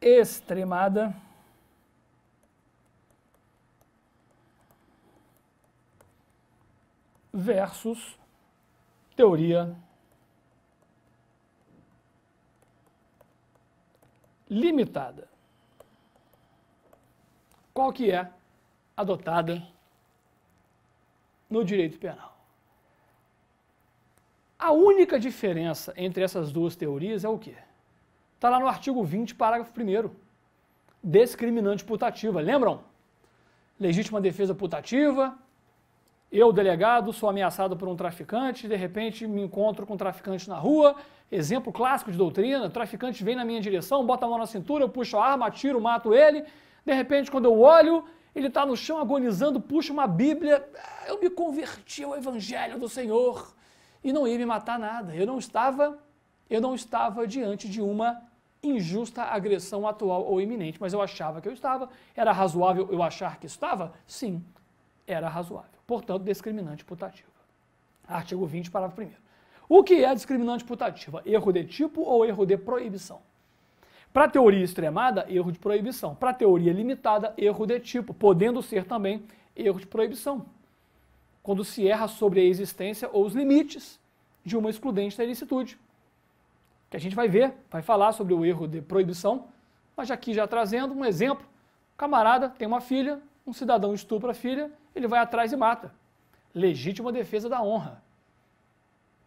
extremada versus teoria limitada. Qual que é adotada no direito penal? A única diferença entre essas duas teorias é o quê? Está lá no artigo 20, parágrafo 1 discriminante putativa. Lembram? Legítima defesa putativa, eu, delegado, sou ameaçado por um traficante, de repente me encontro com um traficante na rua, exemplo clássico de doutrina, o traficante vem na minha direção, bota a mão na cintura, eu puxo a arma, atiro, mato ele. De repente, quando eu olho, ele está no chão agonizando, puxa uma Bíblia. Eu me converti ao Evangelho do Senhor e não ia me matar nada. Eu não estava, eu não estava diante de uma injusta agressão atual ou iminente, mas eu achava que eu estava. Era razoável eu achar que estava? Sim, era razoável portanto, discriminante putativa. Artigo 20, parágrafo 1. O que é discriminante putativa? Erro de tipo ou erro de proibição? Para teoria extremada, erro de proibição. Para teoria limitada, erro de tipo, podendo ser também erro de proibição. Quando se erra sobre a existência ou os limites de uma excludente da ilicitude. Que a gente vai ver, vai falar sobre o erro de proibição, mas aqui já trazendo um exemplo. camarada tem uma filha, um cidadão estupra a filha ele vai atrás e mata. Legítima defesa da honra.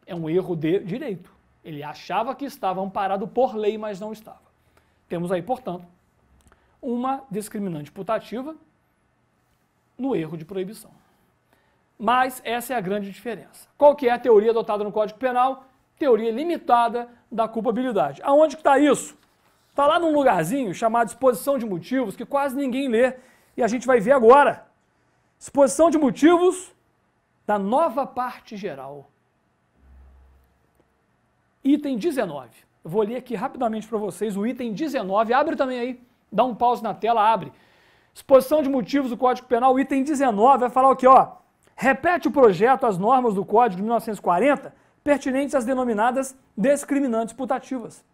É um erro de direito. Ele achava que estava amparado por lei, mas não estava. Temos aí, portanto, uma discriminante putativa no erro de proibição. Mas essa é a grande diferença. Qual que é a teoria adotada no Código Penal? Teoria limitada da culpabilidade. Aonde que está isso? Está lá num lugarzinho chamado exposição de motivos que quase ninguém lê e a gente vai ver agora. Exposição de motivos da nova parte geral. Item 19. Eu vou ler aqui rapidamente para vocês o item 19. Abre também aí, dá um pause na tela, abre. Exposição de motivos do Código Penal, item 19, vai falar o quê? Ó, repete o projeto as normas do Código de 1940 pertinentes às denominadas discriminantes putativas.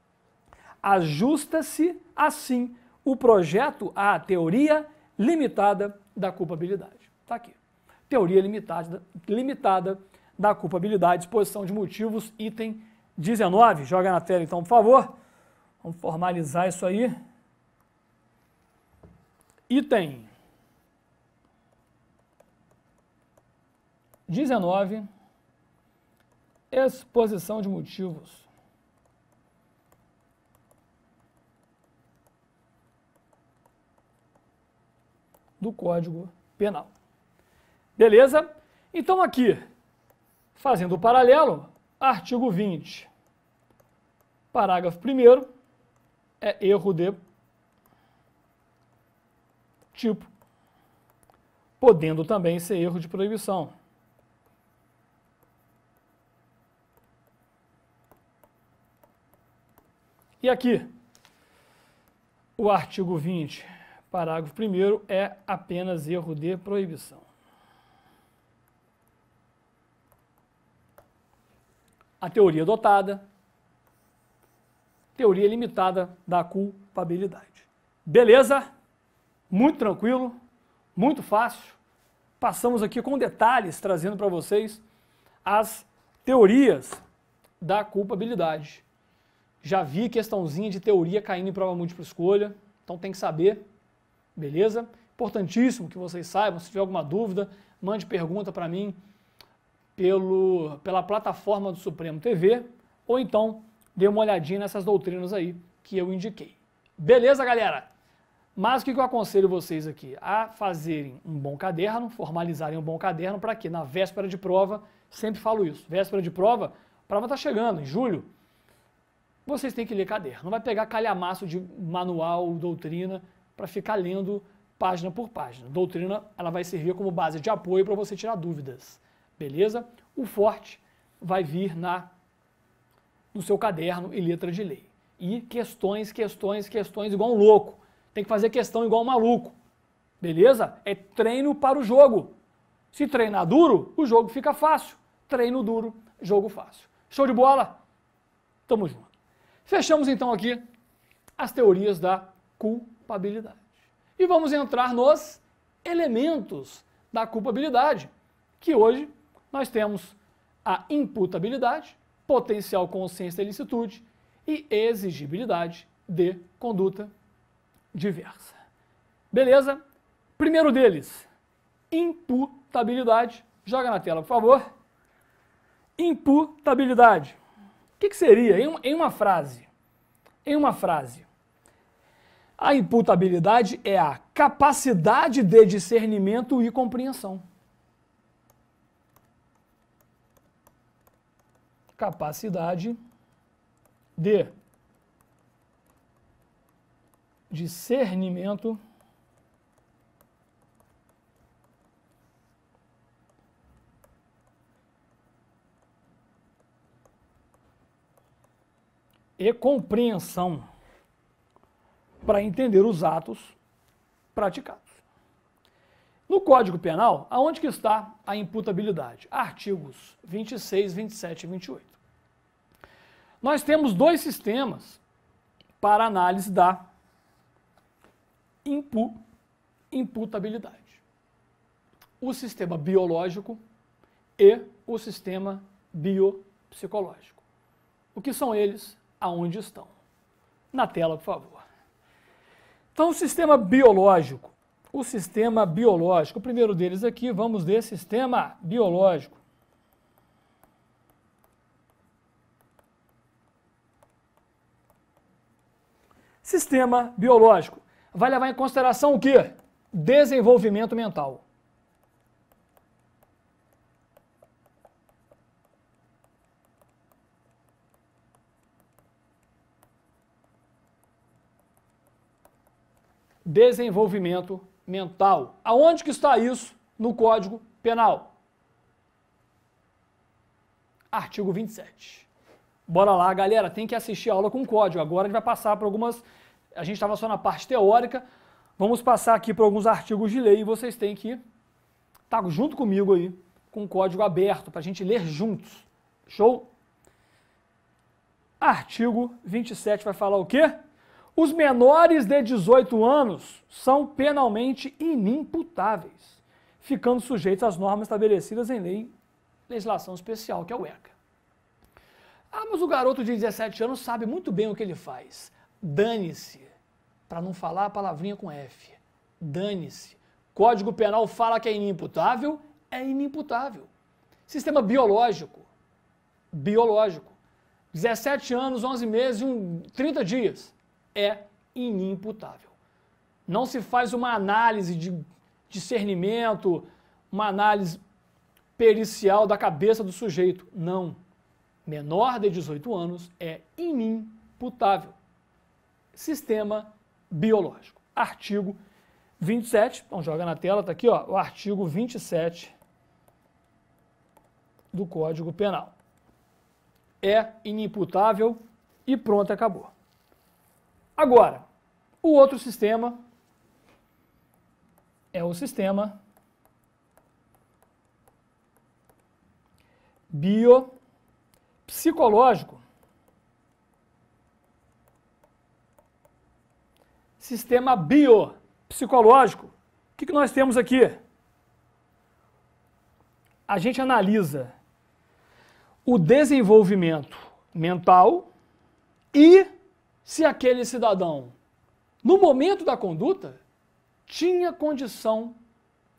Ajusta-se, assim, o projeto à teoria limitada da culpabilidade. Está aqui. Teoria limitada, limitada da culpabilidade, exposição de motivos, item 19. Joga na tela então, por favor. Vamos formalizar isso aí. Item 19. Exposição de motivos. do Código Penal. Beleza? Então aqui, fazendo o paralelo, artigo 20, parágrafo 1 é erro de tipo, podendo também ser erro de proibição. E aqui, o artigo 20, parágrafo 1 é apenas erro de proibição. a teoria dotada, teoria limitada da culpabilidade. Beleza? Muito tranquilo, muito fácil. Passamos aqui com detalhes, trazendo para vocês as teorias da culpabilidade. Já vi questãozinha de teoria caindo em prova múltipla escolha, então tem que saber, beleza? Importantíssimo que vocês saibam. Se tiver alguma dúvida, mande pergunta para mim pelo, pela plataforma do Supremo TV, ou então dê uma olhadinha nessas doutrinas aí que eu indiquei. Beleza, galera? Mas o que eu aconselho vocês aqui? A fazerem um bom caderno, formalizarem um bom caderno para quê? Na véspera de prova, sempre falo isso, véspera de prova, prova está chegando, em julho, vocês têm que ler caderno. Não vai pegar calhamaço de manual, doutrina, para ficar lendo página por página. Doutrina, ela vai servir como base de apoio para você tirar dúvidas. Beleza? O forte vai vir na no seu caderno e letra de lei. E questões, questões, questões igual um louco. Tem que fazer questão igual um maluco. Beleza? É treino para o jogo. Se treinar duro, o jogo fica fácil. Treino duro, jogo fácil. Show de bola? Tamo junto. Fechamos então aqui as teorias da culpabilidade. E vamos entrar nos elementos da culpabilidade, que hoje nós temos a imputabilidade, potencial consciência da ilicitude e exigibilidade de conduta diversa. Beleza? Primeiro deles, imputabilidade. Joga na tela, por favor. Imputabilidade. O que, que seria? Em, em uma frase. Em uma frase. A imputabilidade é a capacidade de discernimento e compreensão. capacidade de discernimento e compreensão para entender os atos praticados. No Código Penal, aonde que está a imputabilidade? Artigos 26, 27 e 28. Nós temos dois sistemas para análise da impu, imputabilidade. O sistema biológico e o sistema biopsicológico. O que são eles? Aonde estão? Na tela, por favor. Então, o sistema biológico o sistema biológico. O primeiro deles aqui, vamos ver sistema biológico. Sistema biológico vai levar em consideração o quê? Desenvolvimento mental. desenvolvimento mental. Aonde que está isso no Código Penal? Artigo 27. Bora lá, galera, tem que assistir a aula com código. Agora a gente vai passar para algumas... A gente estava só na parte teórica. Vamos passar aqui para alguns artigos de lei e vocês têm que estar tá junto comigo aí, com o código aberto, para a gente ler juntos. Show? Artigo 27 vai falar o quê? Os menores de 18 anos são penalmente inimputáveis, ficando sujeitos às normas estabelecidas em lei, legislação especial, que é o ECA. Ah, mas o garoto de 17 anos sabe muito bem o que ele faz. Dane-se, para não falar a palavrinha com F. Dane-se. Código Penal fala que é inimputável, é inimputável. Sistema biológico, biológico. 17 anos, 11 meses e um, 30 dias é inimputável. Não se faz uma análise de discernimento, uma análise pericial da cabeça do sujeito. Não. Menor de 18 anos é inimputável. Sistema biológico. Artigo 27, então joga na tela, está aqui ó, o artigo 27 do Código Penal. É inimputável e pronto, acabou. Agora, o outro sistema é o sistema biopsicológico. Sistema biopsicológico. O que, que nós temos aqui? A gente analisa o desenvolvimento mental e se aquele cidadão, no momento da conduta, tinha condição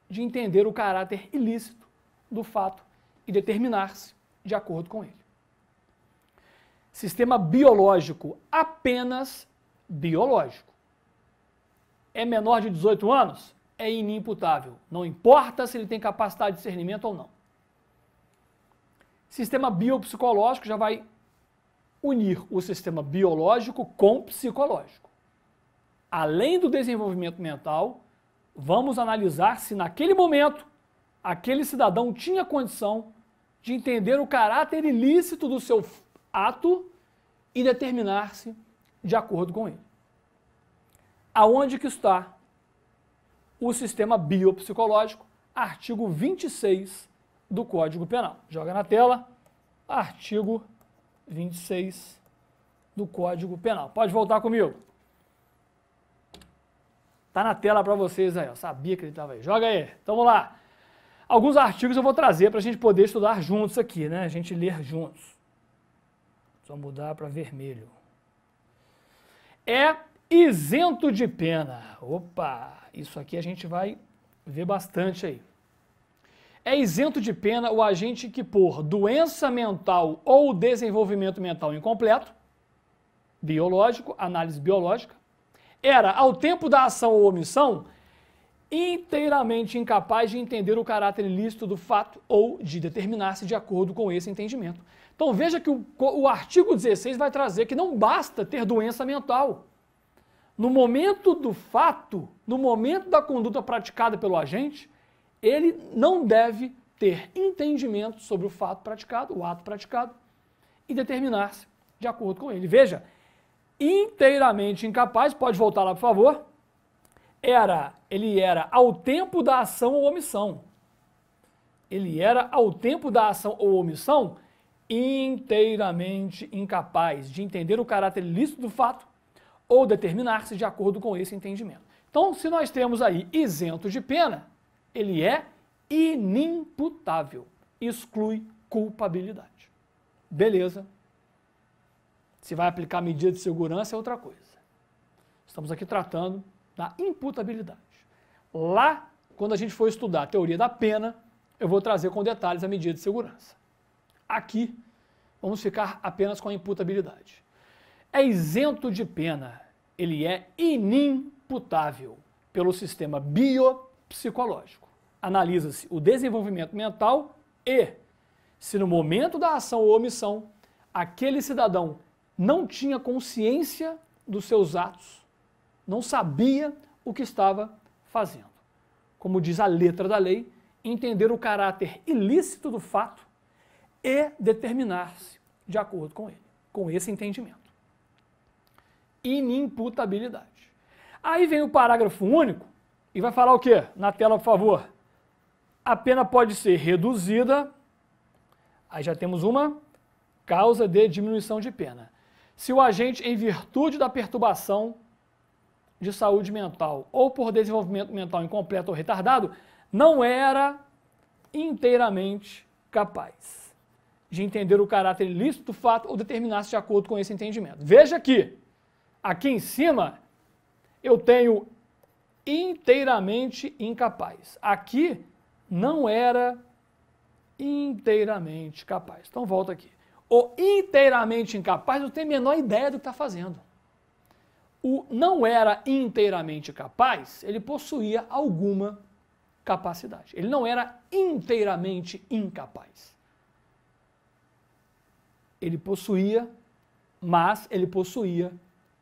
de entender o caráter ilícito do fato e determinar-se de acordo com ele. Sistema biológico, apenas biológico. É menor de 18 anos? É inimputável. Não importa se ele tem capacidade de discernimento ou não. Sistema biopsicológico já vai unir o sistema biológico com psicológico. Além do desenvolvimento mental, vamos analisar se naquele momento aquele cidadão tinha condição de entender o caráter ilícito do seu ato e determinar-se de acordo com ele. Aonde que está o sistema biopsicológico, artigo 26 do Código Penal. Joga na tela, artigo 26. 26 do Código Penal. Pode voltar comigo. Tá na tela para vocês aí, eu sabia que ele estava aí. Joga aí. Então vamos lá. Alguns artigos eu vou trazer para a gente poder estudar juntos aqui, né? A gente ler juntos. Só mudar para vermelho. É isento de pena. Opa, isso aqui a gente vai ver bastante aí é isento de pena o agente que, por doença mental ou desenvolvimento mental incompleto, biológico, análise biológica, era, ao tempo da ação ou omissão, inteiramente incapaz de entender o caráter ilícito do fato ou de determinar-se de acordo com esse entendimento. Então veja que o, o artigo 16 vai trazer que não basta ter doença mental. No momento do fato, no momento da conduta praticada pelo agente, ele não deve ter entendimento sobre o fato praticado, o ato praticado, e determinar-se de acordo com ele. Veja, inteiramente incapaz, pode voltar lá, por favor. Era, ele era ao tempo da ação ou omissão. Ele era ao tempo da ação ou omissão inteiramente incapaz de entender o caráter lícito do fato ou determinar-se de acordo com esse entendimento. Então, se nós temos aí isento de pena, ele é inimputável, exclui culpabilidade. Beleza. Se vai aplicar medida de segurança é outra coisa. Estamos aqui tratando da imputabilidade. Lá, quando a gente for estudar a teoria da pena, eu vou trazer com detalhes a medida de segurança. Aqui, vamos ficar apenas com a imputabilidade. É isento de pena, ele é inimputável pelo sistema bio psicológico. Analisa-se o desenvolvimento mental e se no momento da ação ou omissão aquele cidadão não tinha consciência dos seus atos, não sabia o que estava fazendo. Como diz a letra da lei, entender o caráter ilícito do fato e determinar-se de acordo com ele, com esse entendimento. Inimputabilidade. Aí vem o parágrafo único e vai falar o quê? Na tela, por favor. A pena pode ser reduzida. Aí já temos uma causa de diminuição de pena. Se o agente, em virtude da perturbação de saúde mental ou por desenvolvimento mental incompleto ou retardado, não era inteiramente capaz de entender o caráter ilícito do fato ou determinar-se de acordo com esse entendimento. Veja que aqui em cima eu tenho inteiramente incapaz. Aqui não era inteiramente capaz. Então volta aqui. O inteiramente incapaz não tem a menor ideia do que está fazendo. O não era inteiramente capaz, ele possuía alguma capacidade. Ele não era inteiramente incapaz. Ele possuía, mas ele possuía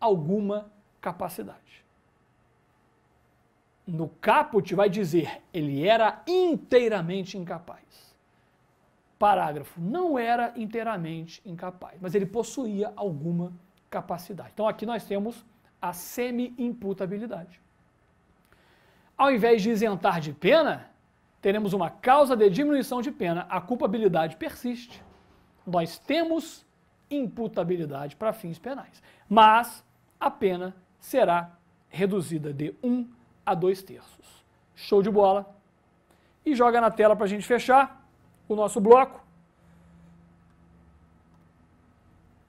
alguma capacidade no caput vai dizer: ele era inteiramente incapaz. Parágrafo: não era inteiramente incapaz, mas ele possuía alguma capacidade. Então aqui nós temos a semi-imputabilidade. Ao invés de isentar de pena, teremos uma causa de diminuição de pena. A culpabilidade persiste. Nós temos imputabilidade para fins penais, mas a pena será reduzida de 1 a dois terços. Show de bola. E joga na tela para a gente fechar o nosso bloco.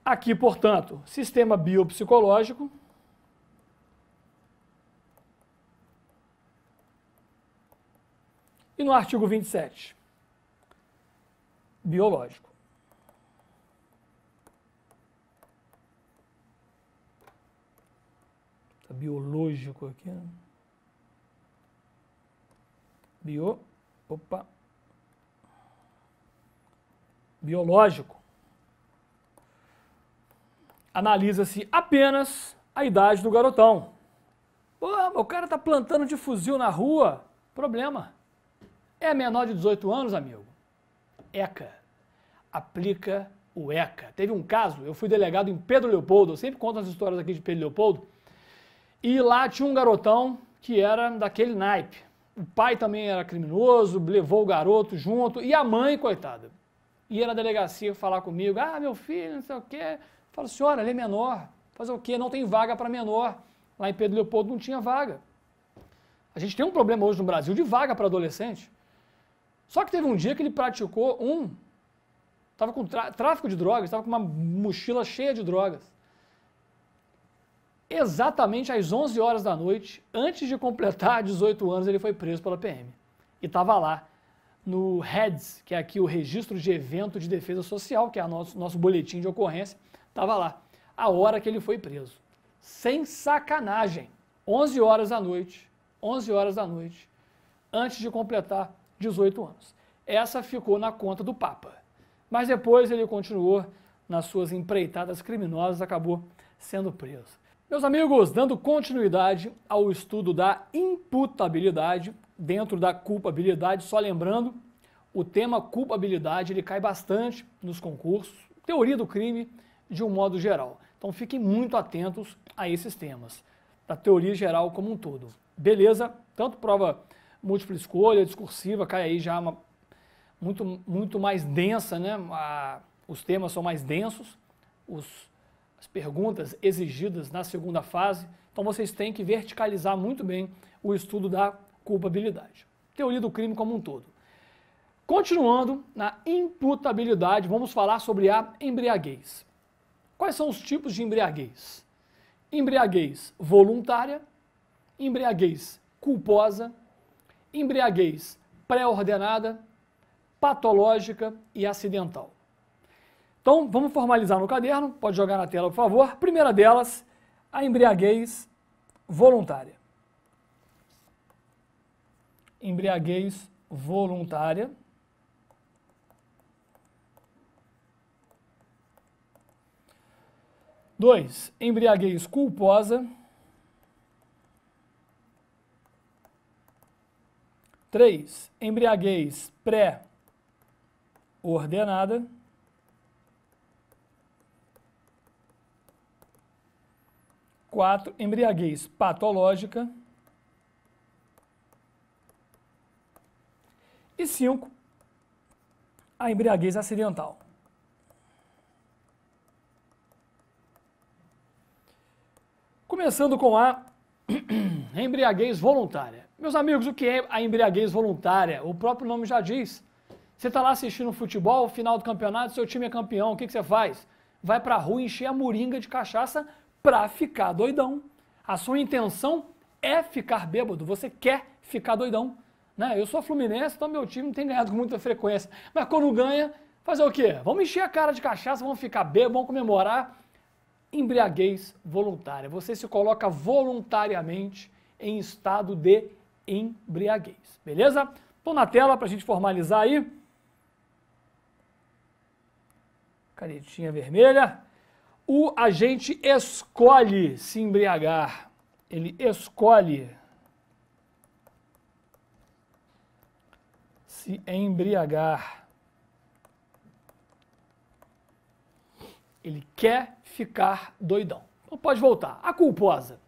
Aqui, portanto, sistema biopsicológico. E no artigo 27, biológico. Tá biológico aqui, né? bio, opa, biológico, analisa-se apenas a idade do garotão. Pô, o cara tá plantando de fuzil na rua, problema. É menor de 18 anos, amigo? ECA. Aplica o ECA. Teve um caso, eu fui delegado em Pedro Leopoldo, eu sempre conto as histórias aqui de Pedro Leopoldo, e lá tinha um garotão que era daquele naipe o pai também era criminoso, levou o garoto junto, e a mãe, coitada, ia na delegacia falar comigo, ah, meu filho, não sei o quê. Eu falo, senhora, ele é menor, fazer o quê? Não tem vaga para menor. Lá em Pedro Leopoldo não tinha vaga. A gente tem um problema hoje no Brasil de vaga para adolescente. Só que teve um dia que ele praticou um, estava com tráfico de drogas, estava com uma mochila cheia de drogas exatamente às 11 horas da noite, antes de completar 18 anos, ele foi preso pela PM. E estava lá no REDS, que é aqui o Registro de Evento de Defesa Social, que é o nosso, nosso boletim de ocorrência, estava lá a hora que ele foi preso. Sem sacanagem. 11 horas da noite, 11 horas da noite, antes de completar 18 anos. Essa ficou na conta do Papa. Mas depois ele continuou nas suas empreitadas criminosas, acabou sendo preso. Meus amigos, dando continuidade ao estudo da imputabilidade dentro da culpabilidade, só lembrando, o tema culpabilidade ele cai bastante nos concursos, teoria do crime de um modo geral. Então fiquem muito atentos a esses temas, da teoria geral como um todo. Beleza? Tanto prova múltipla escolha, discursiva, cai aí já uma, muito, muito mais densa, né? A, os temas são mais densos, os as perguntas exigidas na segunda fase, então vocês têm que verticalizar muito bem o estudo da culpabilidade. Teoria do crime como um todo. Continuando na imputabilidade, vamos falar sobre a embriaguez. Quais são os tipos de embriaguez? Embriaguez voluntária, embriaguez culposa, embriaguez pré-ordenada, patológica e acidental. Então, vamos formalizar no caderno, pode jogar na tela, por favor. Primeira delas, a embriaguez voluntária. Embriaguez voluntária. Dois, embriaguez culposa. Três, embriaguez pré-ordenada. 4. Embriaguez patológica. E 5. A embriaguez acidental. Começando com a embriaguez voluntária. Meus amigos, o que é a embriaguez voluntária? O próprio nome já diz. Você está lá assistindo futebol, final do campeonato, seu time é campeão, o que, que você faz? Vai para a rua encher a moringa de cachaça para ficar doidão. A sua intenção é ficar bêbado, você quer ficar doidão. Né? Eu sou fluminense, então meu time não tem ganhado com muita frequência. Mas quando ganha, fazer o quê? Vamos encher a cara de cachaça, vamos ficar bêbado, vamos comemorar. Embriaguez voluntária. Você se coloca voluntariamente em estado de embriaguez. Beleza? Estou na tela para a gente formalizar aí. Canetinha vermelha. O agente escolhe se embriagar. Ele escolhe se embriagar. Ele quer ficar doidão. Então pode voltar. A culposa.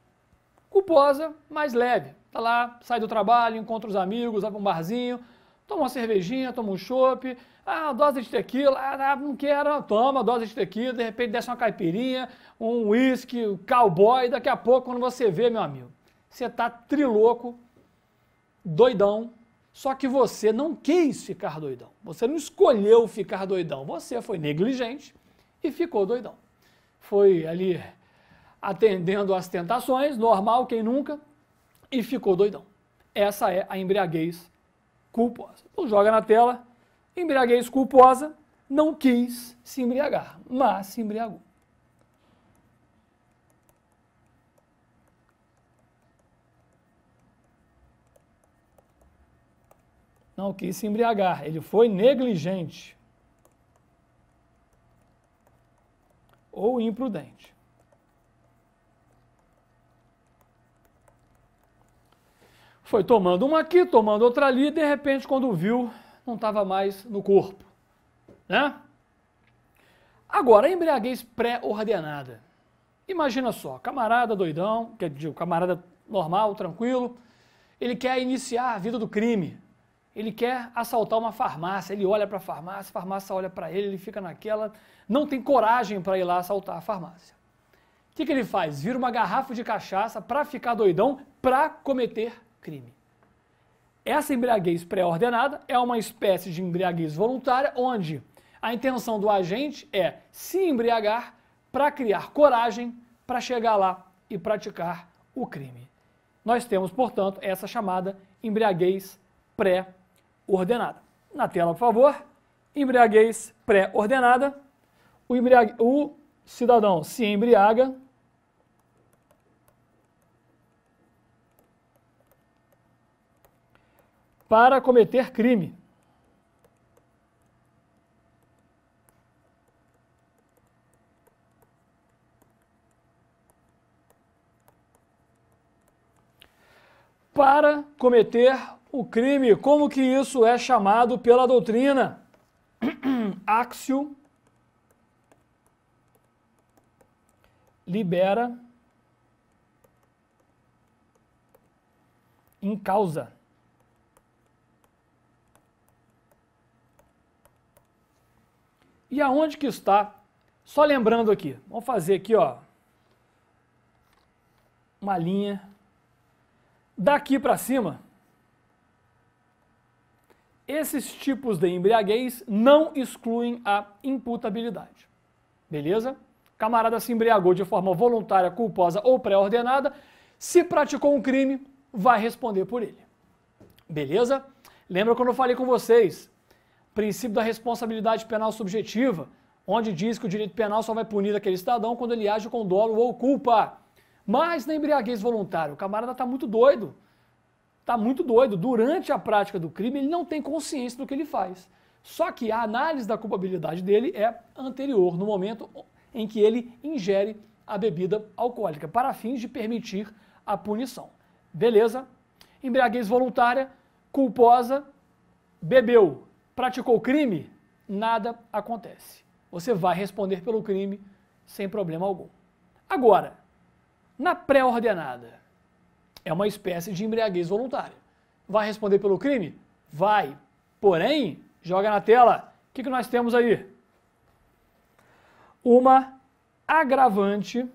Culposa, mais leve. Tá lá, sai do trabalho, encontra os amigos, vai pra um barzinho, toma uma cervejinha, toma um chopp, ah, dose de tequila, ah, ah, não quero, toma, dose de tequila, de repente desce uma caipirinha, um uísque, um cowboy, daqui a pouco, quando você vê, meu amigo, você está triloco, doidão, só que você não quis ficar doidão. Você não escolheu ficar doidão. Você foi negligente e ficou doidão. Foi ali atendendo às tentações, normal, quem nunca, e ficou doidão. Essa é a embriaguez culposa. Então joga na tela Embriaguez culposa, não quis se embriagar, mas se embriagou. Não quis se embriagar, ele foi negligente ou imprudente. Foi tomando uma aqui, tomando outra ali, e de repente, quando viu, não estava mais no corpo. Né? Agora, a embriaguez pré-ordenada. Imagina só, camarada doidão, quer dizer, camarada normal, tranquilo, ele quer iniciar a vida do crime. Ele quer assaltar uma farmácia, ele olha para a farmácia, a farmácia olha para ele, ele fica naquela, não tem coragem para ir lá assaltar a farmácia. O que, que ele faz? Vira uma garrafa de cachaça para ficar doidão, para cometer crime. Essa embriaguez pré-ordenada é uma espécie de embriaguez voluntária onde a intenção do agente é se embriagar para criar coragem para chegar lá e praticar o crime. Nós temos, portanto, essa chamada embriaguez pré-ordenada. Na tela, por favor, embriaguez pré-ordenada. O, embriague... o cidadão se embriaga para cometer crime. Para cometer o crime, como que isso é chamado pela doutrina? Axio libera em causa. E aonde que está? Só lembrando aqui, vamos fazer aqui, ó, uma linha daqui para cima. Esses tipos de embriaguez não excluem a imputabilidade. Beleza? Camarada se embriagou de forma voluntária, culposa ou pré-ordenada, se praticou um crime, vai responder por ele. Beleza? Lembra quando eu falei com vocês? princípio da responsabilidade penal subjetiva, onde diz que o direito penal só vai punir aquele cidadão quando ele age com dolo ou culpa. Mas na embriaguez voluntária, o camarada está muito doido. Está muito doido. Durante a prática do crime, ele não tem consciência do que ele faz. Só que a análise da culpabilidade dele é anterior, no momento em que ele ingere a bebida alcoólica, para fins de permitir a punição. Beleza? Embriaguez voluntária, culposa, bebeu, praticou crime, nada acontece. Você vai responder pelo crime sem problema algum. Agora, na pré-ordenada, é uma espécie de embriaguez voluntária. Vai responder pelo crime? Vai. Porém, joga na tela, o que, que nós temos aí? Uma agravante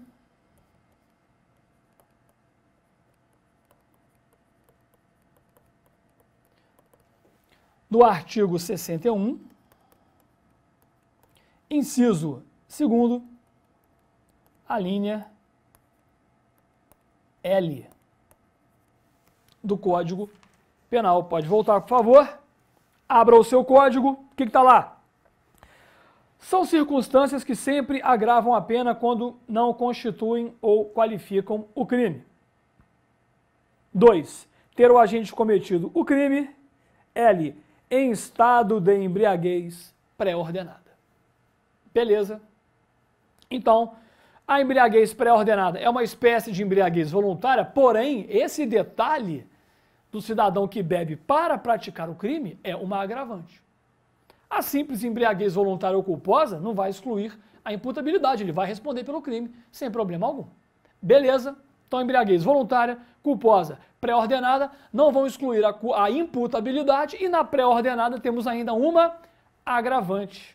do artigo 61, inciso 2, a linha L do Código Penal. Pode voltar, por favor. Abra o seu código. O que está lá? São circunstâncias que sempre agravam a pena quando não constituem ou qualificam o crime. 2. Ter o agente cometido o crime. L em estado de embriaguez pré-ordenada. Beleza? Então, a embriaguez pré-ordenada é uma espécie de embriaguez voluntária, porém, esse detalhe do cidadão que bebe para praticar o crime é uma agravante. A simples embriaguez voluntária ou culposa não vai excluir a imputabilidade, ele vai responder pelo crime sem problema algum. Beleza? Então, embriaguez voluntária, culposa pré-ordenada, não vão excluir a, a imputabilidade e na pré-ordenada temos ainda uma agravante.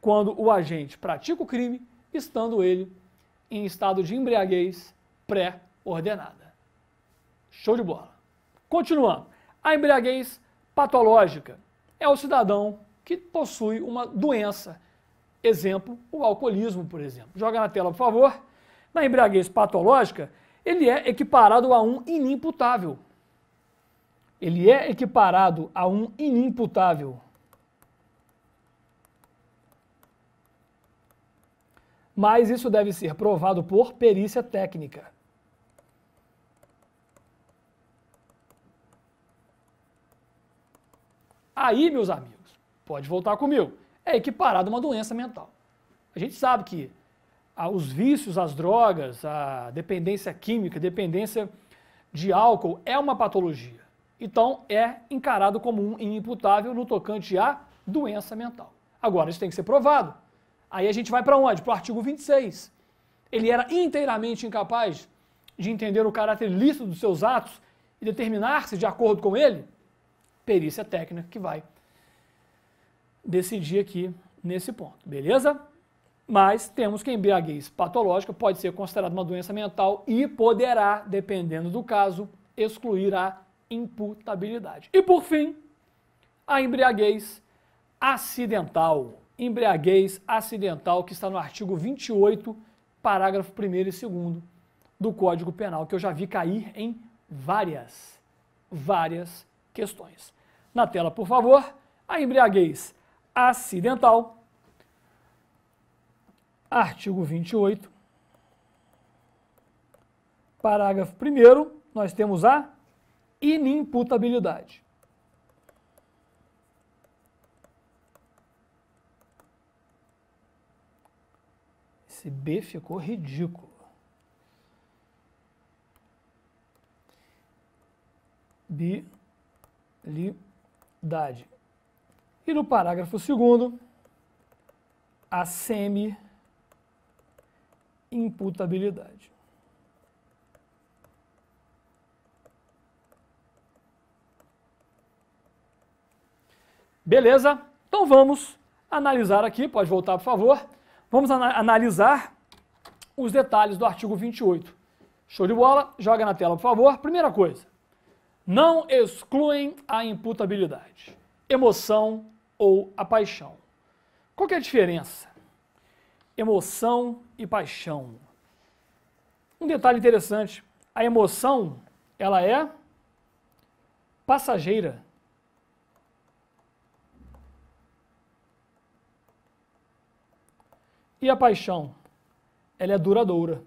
Quando o agente pratica o crime, estando ele em estado de embriaguez pré-ordenada. Show de bola. Continuando. A embriaguez patológica é o cidadão que possui uma doença. Exemplo, o alcoolismo, por exemplo. Joga na tela, por favor. Na embriaguez patológica, ele é equiparado a um inimputável. Ele é equiparado a um inimputável. Mas isso deve ser provado por perícia técnica. Aí, meus amigos, pode voltar comigo. É equiparado a uma doença mental. A gente sabe que os vícios, as drogas, a dependência química, dependência de álcool é uma patologia. Então, é encarado como um imputável no tocante à doença mental. Agora, isso tem que ser provado. Aí a gente vai para onde? Para o artigo 26. Ele era inteiramente incapaz de entender o caráter lícito dos seus atos e determinar-se de acordo com ele? Perícia técnica que vai decidir aqui nesse ponto, beleza? mas temos que a embriaguez patológica pode ser considerada uma doença mental e poderá, dependendo do caso, excluir a imputabilidade. E por fim, a embriaguez acidental. Embriaguez acidental que está no artigo 28, parágrafo 1 e 2 do Código Penal, que eu já vi cair em várias, várias questões. Na tela, por favor, a embriaguez acidental Artigo 28, parágrafo 1, nós temos a inimputabilidade. Esse B ficou ridículo. Bilidade. E no parágrafo segundo, a semi imputabilidade. Beleza? Então vamos analisar aqui, pode voltar por favor. Vamos analisar os detalhes do artigo 28. Show de bola, joga na tela por favor. Primeira coisa, não excluem a imputabilidade, emoção ou a paixão. Qual é a diferença? emoção e paixão. Um detalhe interessante, a emoção, ela é passageira. E a paixão, ela é duradoura.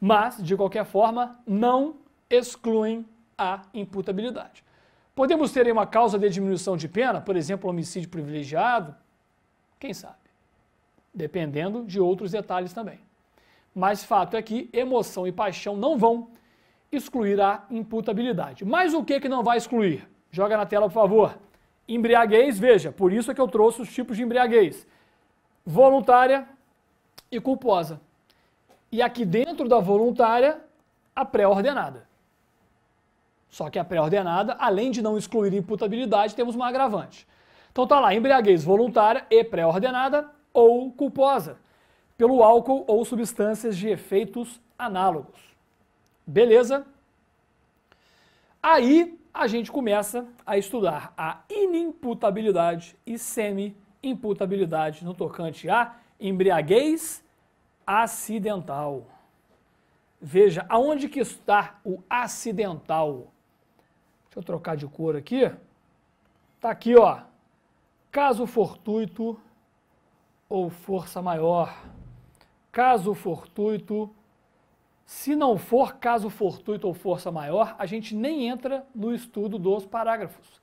Mas, de qualquer forma, não excluem a imputabilidade. Podemos ter uma causa de diminuição de pena, por exemplo, homicídio privilegiado? Quem sabe? Dependendo de outros detalhes também. Mas fato é que emoção e paixão não vão excluir a imputabilidade. Mas o que, que não vai excluir? Joga na tela, por favor. Embriaguez, veja, por isso é que eu trouxe os tipos de embriaguez. Voluntária e culposa. E aqui dentro da voluntária, a pré-ordenada. Só que a pré-ordenada, além de não excluir imputabilidade, temos uma agravante. Então tá lá, embriaguez voluntária e pré-ordenada ou culposa, pelo álcool ou substâncias de efeitos análogos. Beleza? Aí a gente começa a estudar a inimputabilidade e semi-imputabilidade no tocante a embriaguez acidental. Veja, aonde que está o acidental? Deixa eu trocar de cor aqui. Tá aqui, ó. Caso fortuito ou força maior. Caso fortuito, se não for caso fortuito ou força maior, a gente nem entra no estudo dos parágrafos.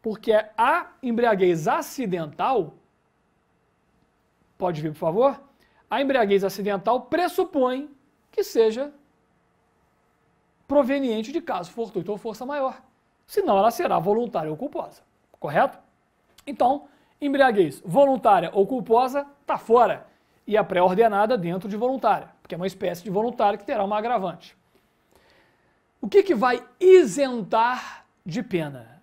Porque é a embriaguez acidental, pode vir, por favor? A embriaguez acidental pressupõe que seja proveniente de caso fortuito ou força maior. Senão ela será voluntária ou culposa, correto? Então, embriaguez voluntária ou culposa está fora e a é pré-ordenada dentro de voluntária, porque é uma espécie de voluntária que terá uma agravante. O que, que vai isentar de pena?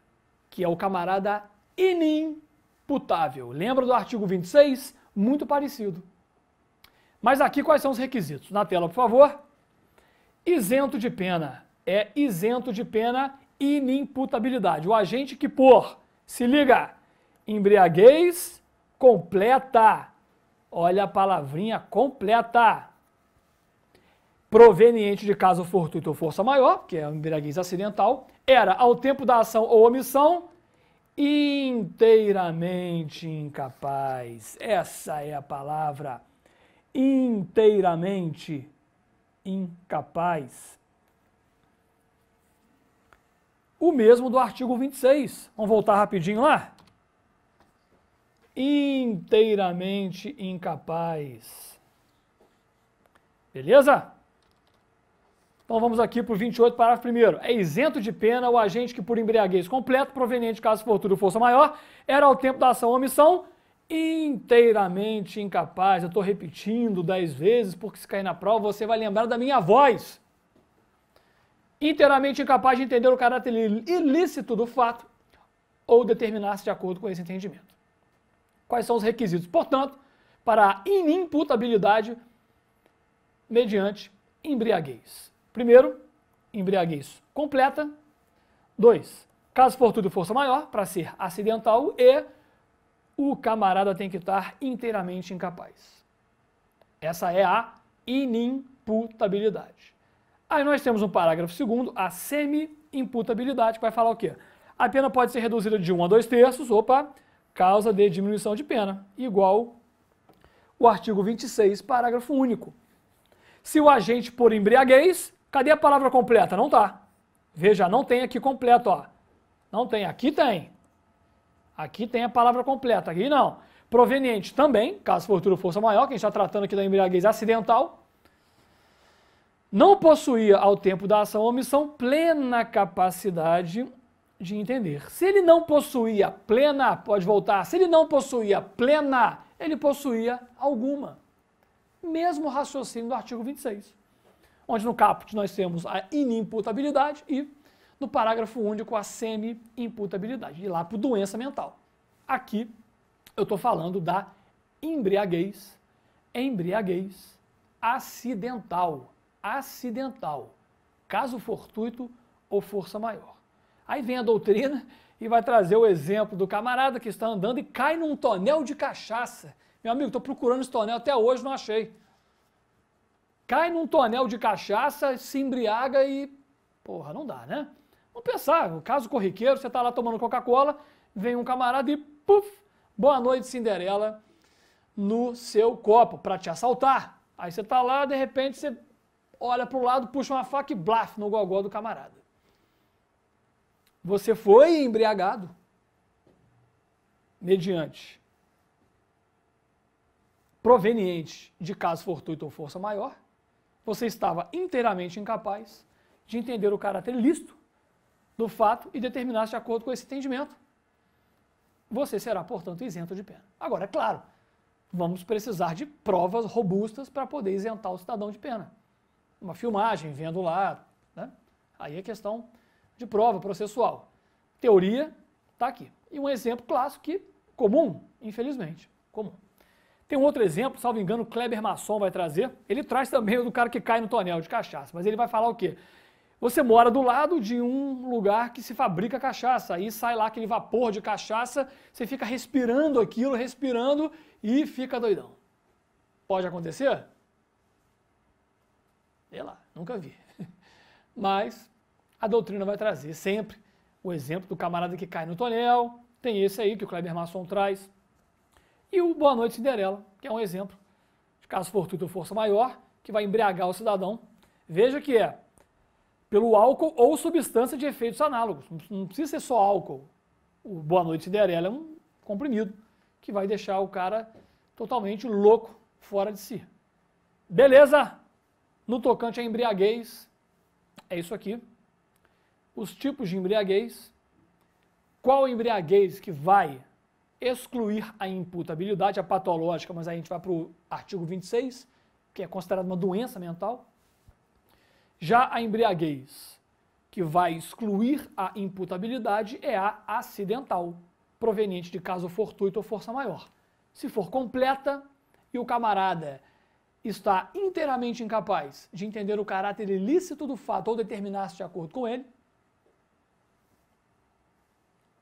Que é o camarada inimputável. Lembra do artigo 26? Muito parecido. Mas aqui quais são os requisitos? Na tela, por favor isento de pena. É isento de pena inimputabilidade. O agente que por, se liga, embriaguez completa. Olha a palavrinha completa. Proveniente de caso fortuito ou força maior, que é a embriaguez acidental, era ao tempo da ação ou omissão inteiramente incapaz. Essa é a palavra. Inteiramente incapaz. O mesmo do artigo 26. Vamos voltar rapidinho lá? Inteiramente incapaz. Beleza? Então vamos aqui para o 28, parágrafo 1. É isento de pena o agente que, por embriaguez completo, proveniente de caso de fortuna ou força maior, era ao tempo da ação ou omissão inteiramente incapaz. Eu estou repetindo dez vezes, porque se cair na prova você vai lembrar da minha voz. Inteiramente incapaz de entender o caráter ilícito do fato ou determinar-se de acordo com esse entendimento. Quais são os requisitos, portanto, para a inimputabilidade mediante embriaguez? Primeiro, embriaguez completa. Dois, caso for tudo força maior, para ser acidental. E o camarada tem que estar inteiramente incapaz. Essa é a inimputabilidade. Aí nós temos um parágrafo segundo, a semi-imputabilidade, que vai falar o quê? A pena pode ser reduzida de 1 a 2 terços, opa, causa de diminuição de pena, igual o artigo 26, parágrafo único. Se o agente por embriaguez, cadê a palavra completa? Não tá. Veja, não tem aqui completo, ó. Não tem, aqui tem. Aqui tem a palavra completa, aqui não. Proveniente também, caso fortuna força maior, que a gente está tratando aqui da embriaguez acidental. Não possuía, ao tempo da ação ou omissão, plena capacidade de entender. Se ele não possuía plena, pode voltar, se ele não possuía plena, ele possuía alguma. Mesmo raciocínio do artigo 26, onde no caput nós temos a inimputabilidade e do parágrafo único a semi-imputabilidade, de lá para doença mental. Aqui eu estou falando da embriaguez, embriaguez acidental, acidental, caso fortuito ou força maior. Aí vem a doutrina e vai trazer o exemplo do camarada que está andando e cai num tonel de cachaça. Meu amigo, estou procurando esse tonel até hoje, não achei. Cai num tonel de cachaça, se embriaga e. Porra, não dá, né? Vamos pensar, no caso corriqueiro, você está lá tomando Coca-Cola, vem um camarada e puf, boa noite Cinderela no seu copo para te assaltar. Aí você está lá, de repente você olha para o lado, puxa uma faca e blaf no gogó do camarada. Você foi embriagado mediante proveniente de caso fortuito ou força maior, você estava inteiramente incapaz de entender o caráter listo do fato e determinar-se de acordo com esse entendimento. Você será, portanto, isento de pena. Agora, é claro, vamos precisar de provas robustas para poder isentar o cidadão de pena. Uma filmagem, vendo lá, né? aí é questão de prova processual. Teoria está aqui. E um exemplo clássico que, comum, infelizmente, comum. Tem um outro exemplo, salvo engano, o Kleber Masson vai trazer. Ele traz também o do cara que cai no tonel de cachaça, mas ele vai falar o quê? Você mora do lado de um lugar que se fabrica cachaça, aí sai lá aquele vapor de cachaça, você fica respirando aquilo, respirando e fica doidão. Pode acontecer? Sei lá, nunca vi. Mas a doutrina vai trazer sempre o exemplo do camarada que cai no tonel, tem esse aí que o Kleber Masson traz, e o Boa Noite Cinderela, que é um exemplo de caso fortuito ou força maior, que vai embriagar o cidadão. Veja que é pelo álcool ou substância de efeitos análogos. Não precisa ser só álcool. O Boa Noite Cinderela é um comprimido que vai deixar o cara totalmente louco, fora de si. Beleza? No tocante a embriaguez, é isso aqui. Os tipos de embriaguez. Qual embriaguez que vai excluir a imputabilidade, a patológica, mas aí a gente vai para o artigo 26, que é considerada uma doença mental. Já a embriaguez, que vai excluir a imputabilidade, é a acidental, proveniente de caso fortuito ou força maior. Se for completa e o camarada está inteiramente incapaz de entender o caráter ilícito do fato ou determinar-se de acordo com ele,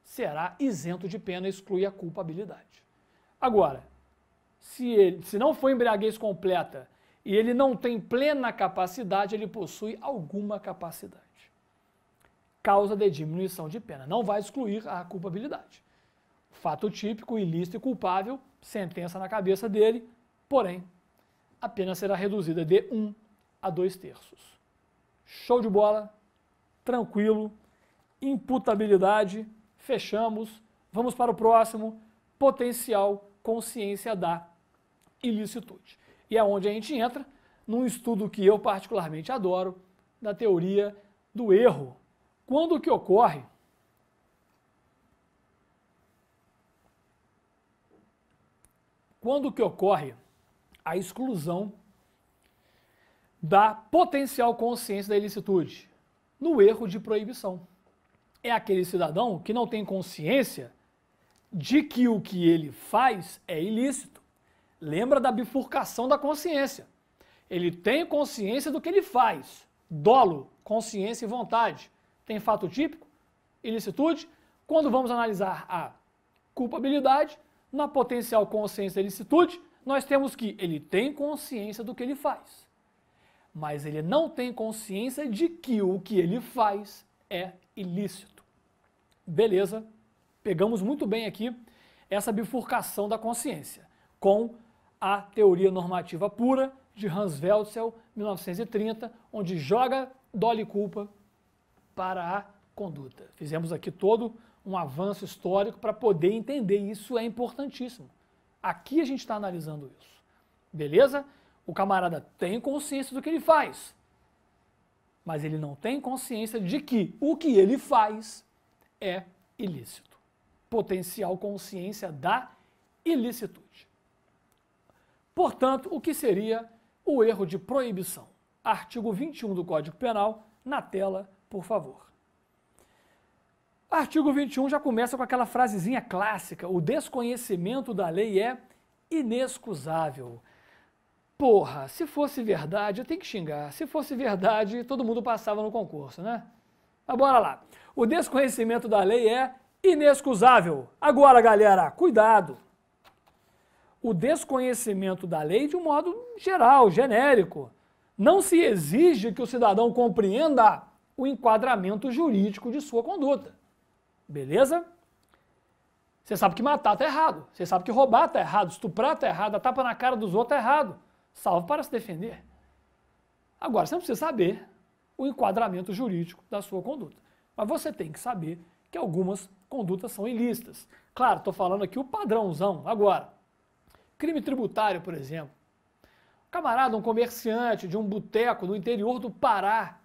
será isento de pena e exclui a culpabilidade. Agora, se, ele, se não for embriaguez completa e ele não tem plena capacidade, ele possui alguma capacidade. Causa de diminuição de pena. Não vai excluir a culpabilidade. Fato típico, ilícito e culpável, sentença na cabeça dele, porém, a pena será reduzida de 1 um a 2 terços. Show de bola, tranquilo, imputabilidade, fechamos, vamos para o próximo, potencial consciência da ilicitude. E é onde a gente entra num estudo que eu particularmente adoro, da teoria do erro. Quando que ocorre quando que ocorre a exclusão da potencial consciência da ilicitude? No erro de proibição. É aquele cidadão que não tem consciência de que o que ele faz é ilícito. Lembra da bifurcação da consciência. Ele tem consciência do que ele faz. Dolo, consciência e vontade. Tem fato típico, ilicitude. Quando vamos analisar a culpabilidade, na potencial consciência e ilicitude, nós temos que ele tem consciência do que ele faz. Mas ele não tem consciência de que o que ele faz é ilícito. Beleza? Pegamos muito bem aqui essa bifurcação da consciência com a teoria normativa pura de Hans Welzel, 1930, onde joga dole e culpa para a conduta. Fizemos aqui todo um avanço histórico para poder entender, isso é importantíssimo. Aqui a gente está analisando isso. Beleza? O camarada tem consciência do que ele faz, mas ele não tem consciência de que o que ele faz é ilícito. Potencial consciência da ilicitude. Portanto, o que seria o erro de proibição? Artigo 21 do Código Penal, na tela, por favor. Artigo 21 já começa com aquela frasezinha clássica: o desconhecimento da lei é inexcusável. Porra, se fosse verdade, eu tenho que xingar. Se fosse verdade, todo mundo passava no concurso, né? Mas bora lá. O desconhecimento da lei é inexcusável. Agora, galera, cuidado! o desconhecimento da lei de um modo geral, genérico. Não se exige que o cidadão compreenda o enquadramento jurídico de sua conduta. Beleza? Você sabe que matar está errado, você sabe que roubar está errado, estuprar está errado, a tapa na cara dos outros está errado, salvo para se defender. Agora, você não precisa saber o enquadramento jurídico da sua conduta, mas você tem que saber que algumas condutas são ilícitas. Claro, estou falando aqui o padrãozão agora. Crime tributário, por exemplo. Um camarada, um comerciante de um boteco no interior do Pará,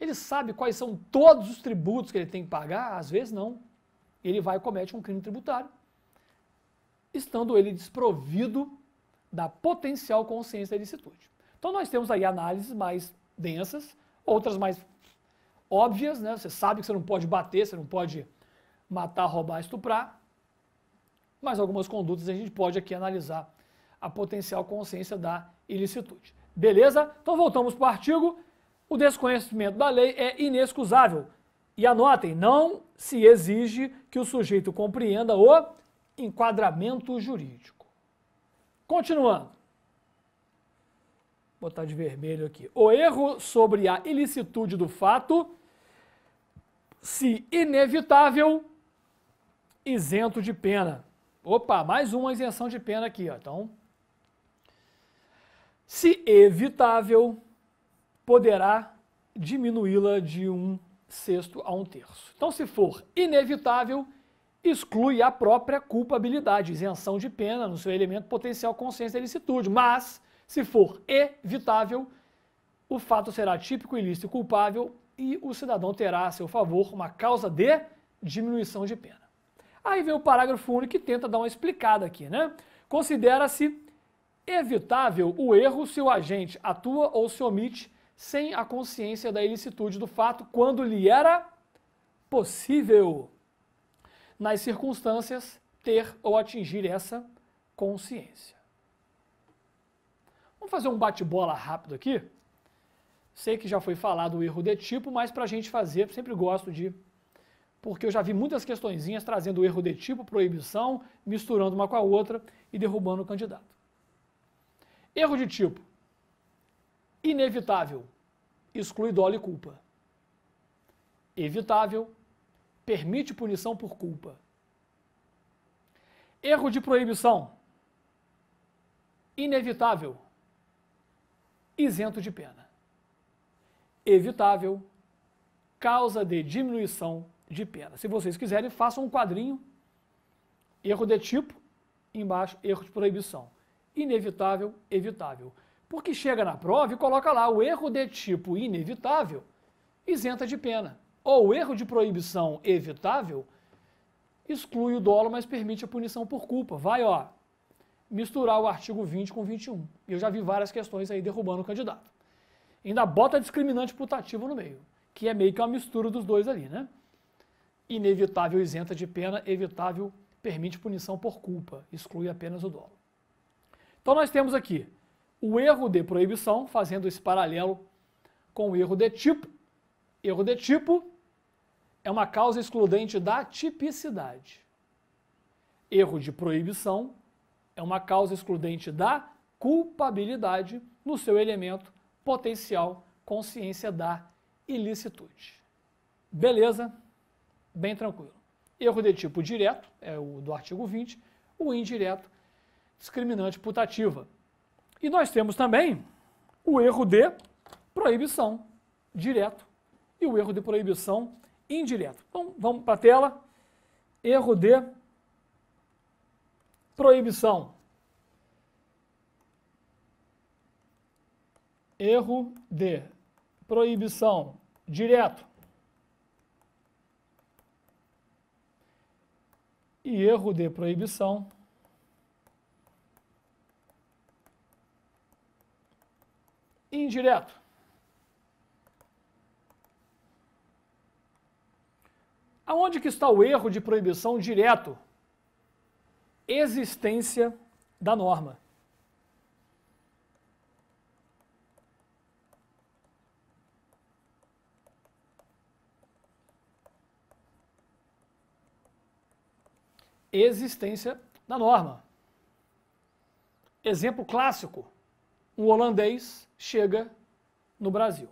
ele sabe quais são todos os tributos que ele tem que pagar? Às vezes não. Ele vai e comete um crime tributário, estando ele desprovido da potencial consciência da ilicitude. Então nós temos aí análises mais densas, outras mais óbvias, né? Você sabe que você não pode bater, você não pode matar, roubar, estuprar mas algumas condutas a gente pode aqui analisar a potencial consciência da ilicitude. Beleza? Então voltamos para o artigo. O desconhecimento da lei é inexcusável. E anotem, não se exige que o sujeito compreenda o enquadramento jurídico. Continuando. Vou botar de vermelho aqui. O erro sobre a ilicitude do fato, se inevitável, isento de pena. Opa, mais uma isenção de pena aqui, ó. Então, se evitável, poderá diminuí-la de um sexto a um terço. Então, se for inevitável, exclui a própria culpabilidade, isenção de pena no seu elemento potencial consciência de ilicitude. Mas, se for evitável, o fato será típico, ilícito e culpável e o cidadão terá a seu favor uma causa de diminuição de pena. Aí vem o parágrafo único que tenta dar uma explicada aqui, né? Considera-se evitável o erro se o agente atua ou se omite sem a consciência da ilicitude do fato quando lhe era possível, nas circunstâncias, ter ou atingir essa consciência. Vamos fazer um bate-bola rápido aqui? Sei que já foi falado o erro de tipo, mas para a gente fazer, sempre gosto de porque eu já vi muitas questõezinhas trazendo erro de tipo, proibição, misturando uma com a outra e derrubando o candidato. Erro de tipo. Inevitável. Exclui dolo e culpa. Evitável. Permite punição por culpa. Erro de proibição. Inevitável. Isento de pena. Evitável. Causa de diminuição de pena. Se vocês quiserem, façam um quadrinho, erro de tipo, embaixo, erro de proibição. Inevitável, evitável. Porque chega na prova e coloca lá o erro de tipo inevitável, isenta de pena. Ou o erro de proibição evitável, exclui o dolo, mas permite a punição por culpa. Vai, ó, misturar o artigo 20 com 21. Eu já vi várias questões aí derrubando o candidato. Ainda bota discriminante putativo no meio, que é meio que uma mistura dos dois ali, né? Inevitável isenta de pena, evitável permite punição por culpa, exclui apenas o dolo. Então nós temos aqui o erro de proibição, fazendo esse paralelo com o erro de tipo. Erro de tipo é uma causa excludente da tipicidade. Erro de proibição é uma causa excludente da culpabilidade no seu elemento potencial consciência da ilicitude. Beleza? bem tranquilo. Erro de tipo direto, é o do artigo 20, o indireto, discriminante putativa. E nós temos também o erro de proibição direto e o erro de proibição indireto. Então, vamos para a tela. Erro de proibição. Erro de proibição direto. e erro de proibição. Indireto. Aonde que está o erro de proibição direto? Existência da norma. existência da norma. Exemplo clássico: um holandês chega no Brasil,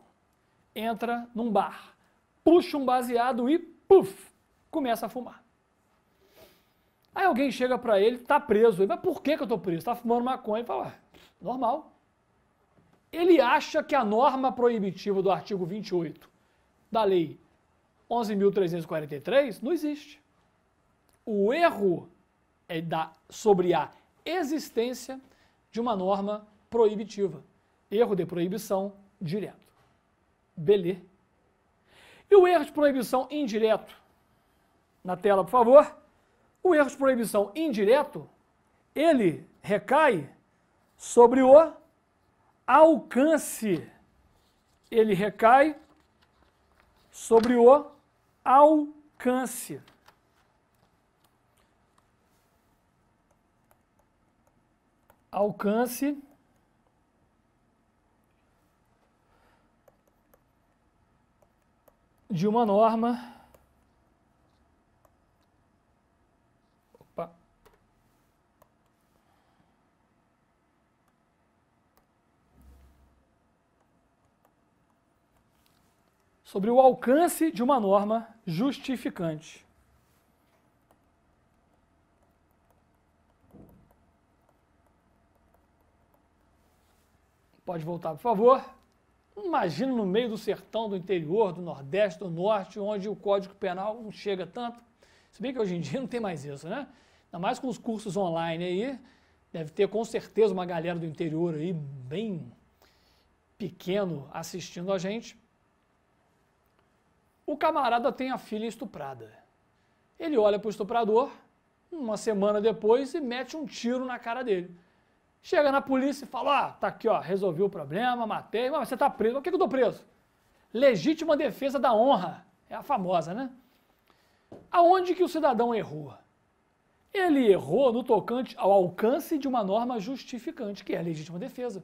entra num bar, puxa um baseado e puf, começa a fumar. Aí alguém chega para ele, tá preso. Ele, mas por que, que eu tô preso? Tá fumando maconha? Ele fala, normal. Ele acha que a norma proibitiva do artigo 28 da lei 11.343 não existe o erro é da, sobre a existência de uma norma proibitiva. Erro de proibição direto. Belê. E o erro de proibição indireto? Na tela, por favor. O erro de proibição indireto, ele recai sobre o alcance. Ele recai sobre o alcance. alcance de uma norma opa, sobre o alcance de uma norma justificante. Pode voltar, por favor. Imagina no meio do sertão, do interior, do nordeste, do norte, onde o Código Penal não chega tanto. Se bem que hoje em dia não tem mais isso, né? Ainda mais com os cursos online aí, deve ter com certeza uma galera do interior aí, bem pequeno, assistindo a gente. O camarada tem a filha estuprada. Ele olha para o estuprador, uma semana depois, e mete um tiro na cara dele. Chega na polícia e fala: ah, tá aqui, ó, resolvi o problema, matei, mas você tá preso. Por que, que eu tô preso? Legítima defesa da honra. É a famosa, né? Aonde que o cidadão errou? Ele errou no tocante ao alcance de uma norma justificante, que é a legítima defesa.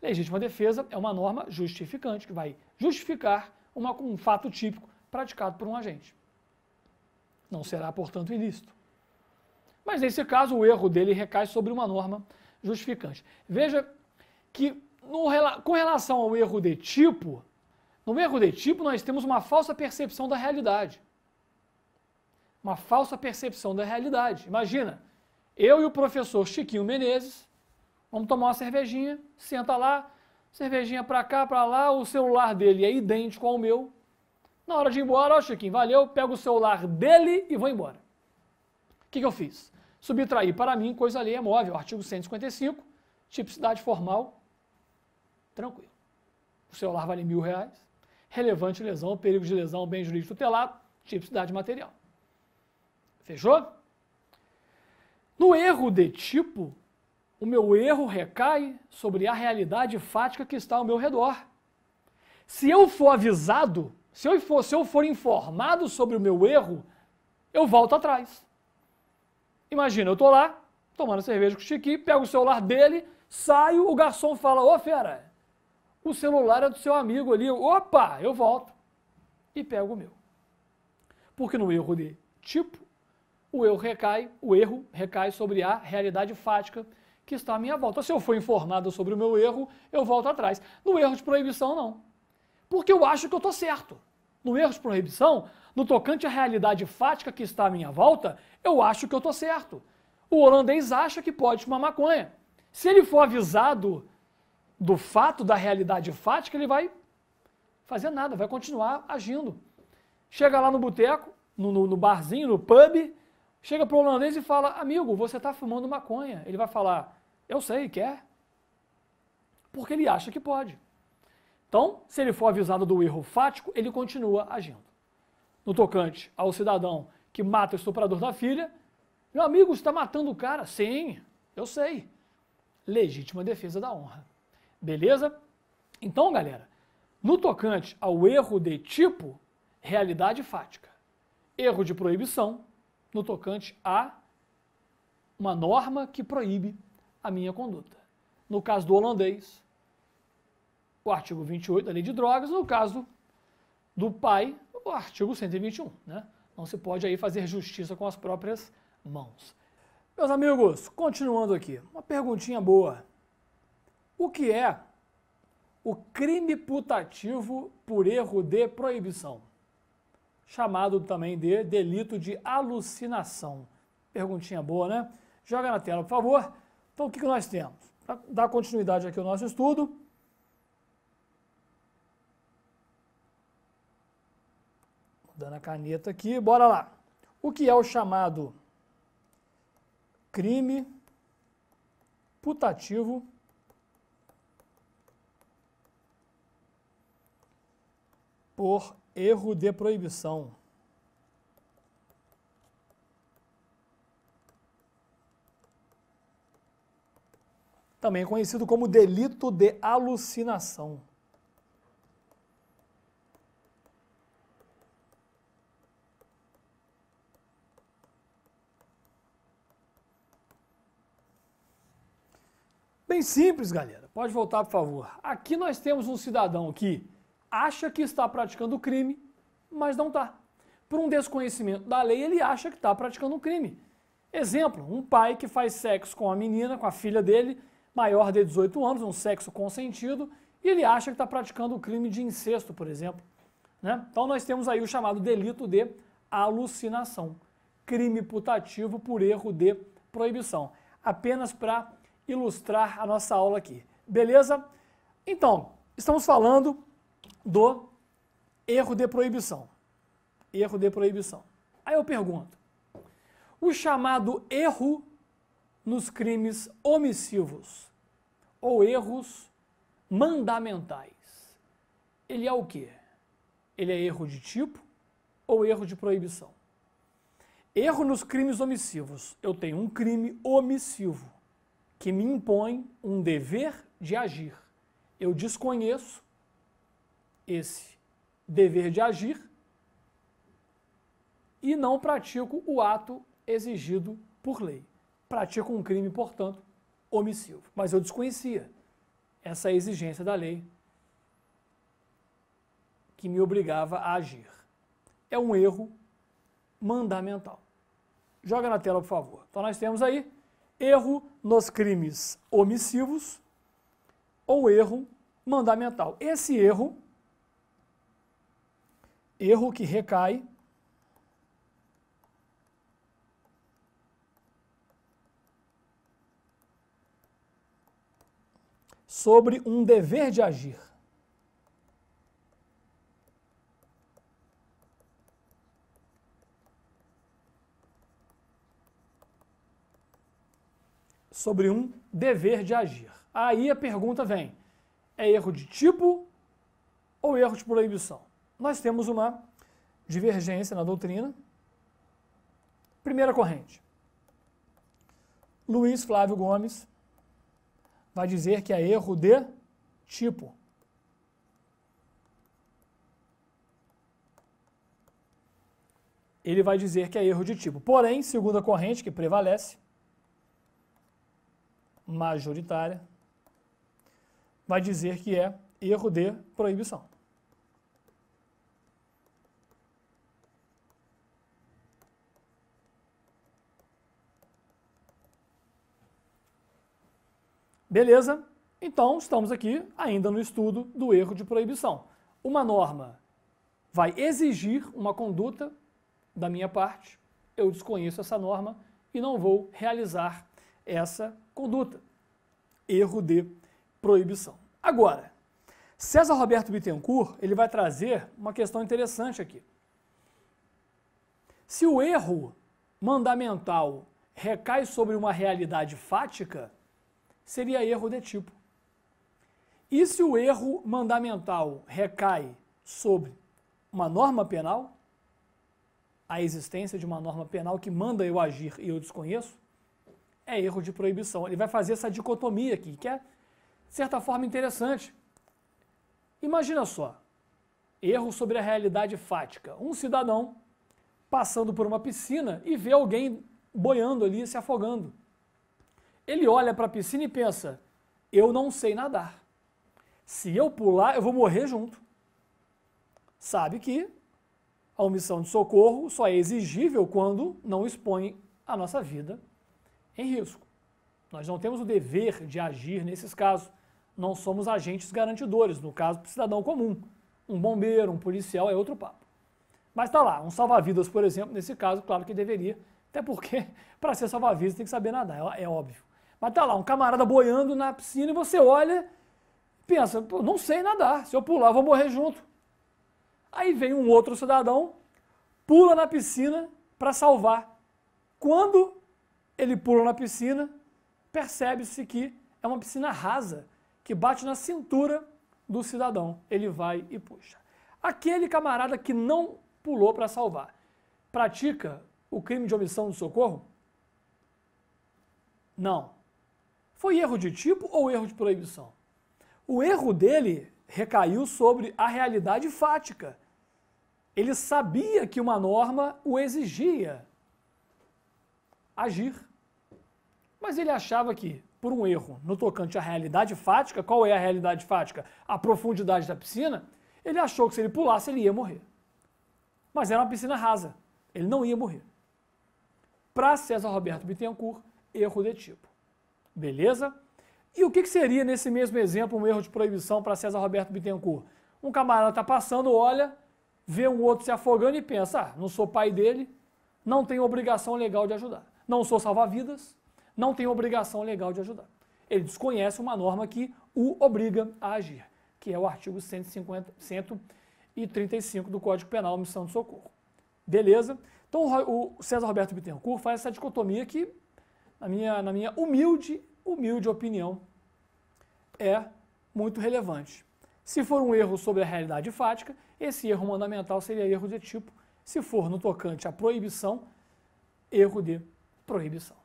Legítima defesa é uma norma justificante, que vai justificar uma, um fato típico praticado por um agente. Não será, portanto, ilícito. Mas nesse caso, o erro dele recai sobre uma norma justificante. Veja que no, com relação ao erro de tipo, no erro de tipo nós temos uma falsa percepção da realidade. Uma falsa percepção da realidade. Imagina, eu e o professor Chiquinho Menezes, vamos tomar uma cervejinha, senta lá, cervejinha para cá, para lá, o celular dele é idêntico ao meu. Na hora de ir embora, ó Chiquinho, valeu, pego o celular dele e vou embora. O que, que eu fiz? subtrair para mim coisa alheia móvel. Artigo 155, tipicidade formal, tranquilo. O celular vale mil reais. Relevante lesão, perigo de lesão, bem jurídico tutelado, tipicidade material. Fechou? No erro de tipo, o meu erro recai sobre a realidade fática que está ao meu redor. Se eu for avisado, se eu for, se eu for informado sobre o meu erro, eu volto atrás. Imagina, eu tô lá, tomando cerveja com o Chiqui, pego o celular dele, saio, o garçom fala, ô fera, o celular é do seu amigo ali, opa, eu volto e pego o meu. Porque no erro de tipo, o erro recai, o erro recai sobre a realidade fática que está à minha volta. Se eu for informado sobre o meu erro, eu volto atrás. No erro de proibição, não. Porque eu acho que eu estou certo. No erro de proibição, no tocante à realidade fática que está à minha volta, eu acho que eu estou certo. O holandês acha que pode fumar maconha. Se ele for avisado do fato, da realidade fática, ele vai fazer nada, vai continuar agindo. Chega lá no boteco, no, no, no, barzinho, no pub, chega para o holandês e fala: Amigo, você está fumando maconha. Ele vai falar: Eu sei, quer? É. Porque ele acha que pode. Então, se ele for avisado do erro fático, ele continua agindo no tocante ao cidadão que mata o estuprador da filha. Meu amigo, está matando o cara? Sim, eu sei. Legítima defesa da honra. Beleza? Então, galera, no tocante ao erro de tipo, realidade fática. Erro de proibição no tocante a uma norma que proíbe a minha conduta. No caso do holandês, o artigo 28 da lei de drogas, no caso do pai, o artigo 121, né? Não se pode aí fazer justiça com as próprias mãos. Meus amigos, continuando aqui, uma perguntinha boa. O que é o crime putativo por erro de proibição? Chamado também de delito de alucinação. Perguntinha boa, né? Joga na tela, por favor. Então, o que nós temos? Para dar continuidade aqui ao nosso estudo, Dando a caneta aqui, bora lá. O que é o chamado crime putativo por erro de proibição? Também conhecido como delito de alucinação. Bem simples, galera. Pode voltar, por favor. Aqui nós temos um cidadão que acha que está praticando crime, mas não está. Por um desconhecimento da lei, ele acha que está praticando um crime. Exemplo, um pai que faz sexo com a menina, com a filha dele, maior de 18 anos, um sexo consentido, e ele acha que está praticando o crime de incesto, por exemplo. Né? Então nós temos aí o chamado delito de alucinação, crime putativo por erro de proibição. Apenas para ilustrar a nossa aula aqui. Beleza? Então, estamos falando do erro de proibição. Erro de proibição. Aí eu pergunto: o chamado erro nos crimes omissivos ou erros mandamentais, ele é o que? Ele é erro de tipo ou erro de proibição? Erro nos crimes omissivos. Eu tenho um crime omissivo que me impõe um dever de agir. Eu desconheço esse dever de agir e não pratico o ato exigido por lei. Pratico um crime, portanto, omissivo. Mas eu desconhecia essa exigência da lei que me obrigava a agir. É um erro mandamental. Joga na tela, por favor. Então nós temos aí erro nos crimes omissivos ou erro mandamental. Esse erro, erro que recai sobre um dever de agir. sobre um dever de agir. Aí a pergunta vem: é erro de tipo ou erro de proibição? Nós temos uma divergência na doutrina. Primeira corrente. Luiz Flávio Gomes vai dizer que é erro de tipo. Ele vai dizer que é erro de tipo. Porém, segunda corrente que prevalece, majoritária, vai dizer que é erro de proibição. Beleza? Então, estamos aqui ainda no estudo do erro de proibição. Uma norma vai exigir uma conduta da minha parte, eu desconheço essa norma e não vou realizar essa conduta. Erro de proibição. Agora, César Roberto Bittencourt, ele vai trazer uma questão interessante aqui. Se o erro mandamental recai sobre uma realidade fática, seria erro de tipo. E se o erro mandamental recai sobre uma norma penal, a existência de uma norma penal que manda eu agir e eu desconheço, é erro de proibição. Ele vai fazer essa dicotomia aqui, que é, de certa forma, interessante. Imagina só, erro sobre a realidade fática. Um cidadão passando por uma piscina e vê alguém boiando ali, se afogando. Ele olha para a piscina e pensa: eu não sei nadar. Se eu pular, eu vou morrer junto. Sabe que a omissão de socorro só é exigível quando não expõe a nossa vida em risco. Nós não temos o dever de agir nesses casos. Não somos agentes garantidores, no caso do cidadão comum. Um bombeiro, um policial é outro papo. Mas está lá, um salva-vidas, por exemplo, nesse caso, claro que deveria, até porque para ser salva-vidas tem que saber nadar, é, é óbvio. Mas está lá, um camarada boiando na piscina e você olha pensa, não sei nadar, se eu pular vou morrer junto. Aí vem um outro cidadão, pula na piscina para salvar. Quando ele pula na piscina, percebe-se que é uma piscina rasa, que bate na cintura do cidadão. Ele vai e puxa. Aquele camarada que não pulou para salvar, pratica o crime de omissão de socorro? Não. Foi erro de tipo ou erro de proibição? O erro dele recaiu sobre a realidade fática. Ele sabia que uma norma o exigia agir. Mas ele achava que, por um erro no tocante à realidade fática, qual é a realidade fática? A profundidade da piscina, ele achou que se ele pulasse ele ia morrer. Mas era uma piscina rasa, ele não ia morrer. Para César Roberto Bittencourt, erro de tipo. Beleza? E o que, seria, nesse mesmo exemplo, um erro de proibição para César Roberto Bittencourt? Um camarada está passando, olha, vê um outro se afogando e pensa: ah, não sou pai dele, não tenho obrigação legal de ajudar não sou salva-vidas, não tenho obrigação legal de ajudar. Ele desconhece uma norma que o obriga a agir, que é o artigo 150, 135 do Código Penal, missão de socorro. Beleza? Então o César Roberto Bittencourt faz essa dicotomia que, na minha, na minha humilde, humilde opinião, é muito relevante. Se for um erro sobre a realidade fática, esse erro mandamental seria erro de tipo. Se for no tocante à proibição, erro de proibição.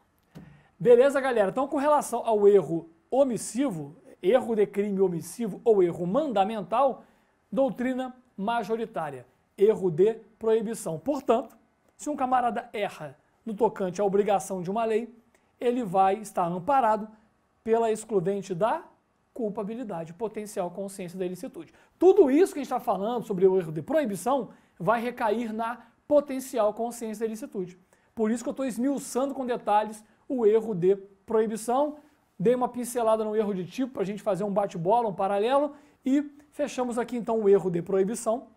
Beleza, galera? Então, com relação ao erro omissivo, erro de crime omissivo ou erro mandamental, doutrina majoritária, erro de proibição. Portanto, se um camarada erra no tocante à obrigação de uma lei, ele vai estar amparado pela excludente da culpabilidade, potencial consciência da ilicitude. Tudo isso que a gente está falando sobre o erro de proibição vai recair na potencial consciência da ilicitude. Por isso que eu estou esmiuçando com detalhes o erro de proibição. Dei uma pincelada no erro de tipo para a gente fazer um bate-bola, um paralelo. E fechamos aqui então o erro de proibição.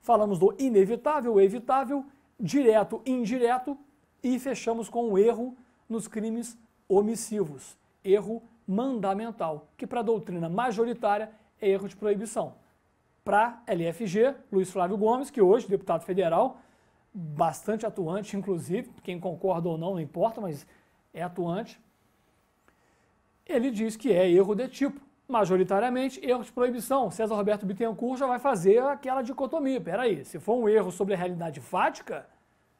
Falamos do inevitável, evitável, direto, indireto. E fechamos com o erro nos crimes omissivos. Erro mandamental, que para a doutrina majoritária é erro de proibição. Para LFG, Luiz Flávio Gomes, que hoje deputado federal, bastante atuante, inclusive, quem concorda ou não, não importa, mas é atuante. Ele diz que é erro de tipo. Majoritariamente, erro de proibição. César Roberto Bittencourt já vai fazer aquela dicotomia. Peraí, se for um erro sobre a realidade fática,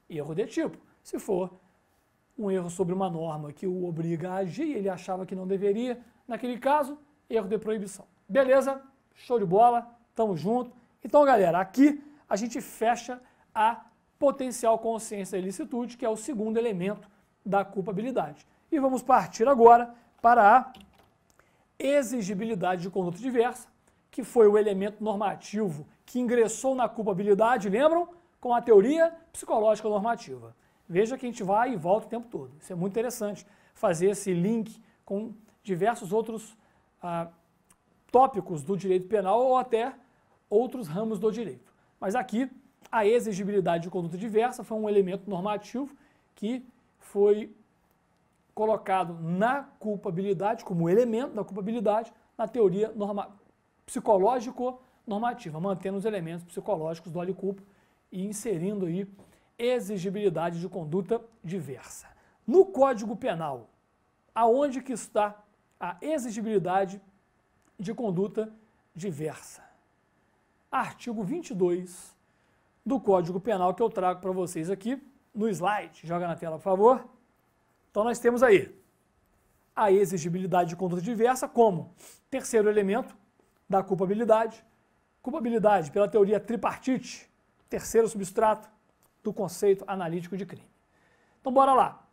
erro de tipo. Se for um erro sobre uma norma que o obriga a agir, ele achava que não deveria, naquele caso, erro de proibição. Beleza? Show de bola, tamo junto. Então, galera, aqui a gente fecha a potencial consciência da ilicitude, que é o segundo elemento da culpabilidade. E vamos partir agora para a exigibilidade de conduta diversa, que foi o elemento normativo que ingressou na culpabilidade, lembram? Com a teoria psicológica normativa. Veja que a gente vai e volta o tempo todo. Isso é muito interessante, fazer esse link com diversos outros ah, tópicos do direito penal ou até outros ramos do direito. Mas aqui a exigibilidade de conduta diversa foi um elemento normativo que foi colocado na culpabilidade, como elemento da culpabilidade, na teoria norma psicológico-normativa, mantendo os elementos psicológicos do aliculpo e inserindo aí exigibilidade de conduta diversa. No Código Penal, aonde que está a exigibilidade de conduta diversa? Artigo 22 do Código Penal que eu trago para vocês aqui no slide. Joga na tela, por favor. Então nós temos aí a exigibilidade de conduta diversa como terceiro elemento da culpabilidade, culpabilidade pela teoria tripartite, terceiro substrato do conceito analítico de crime. Então bora lá.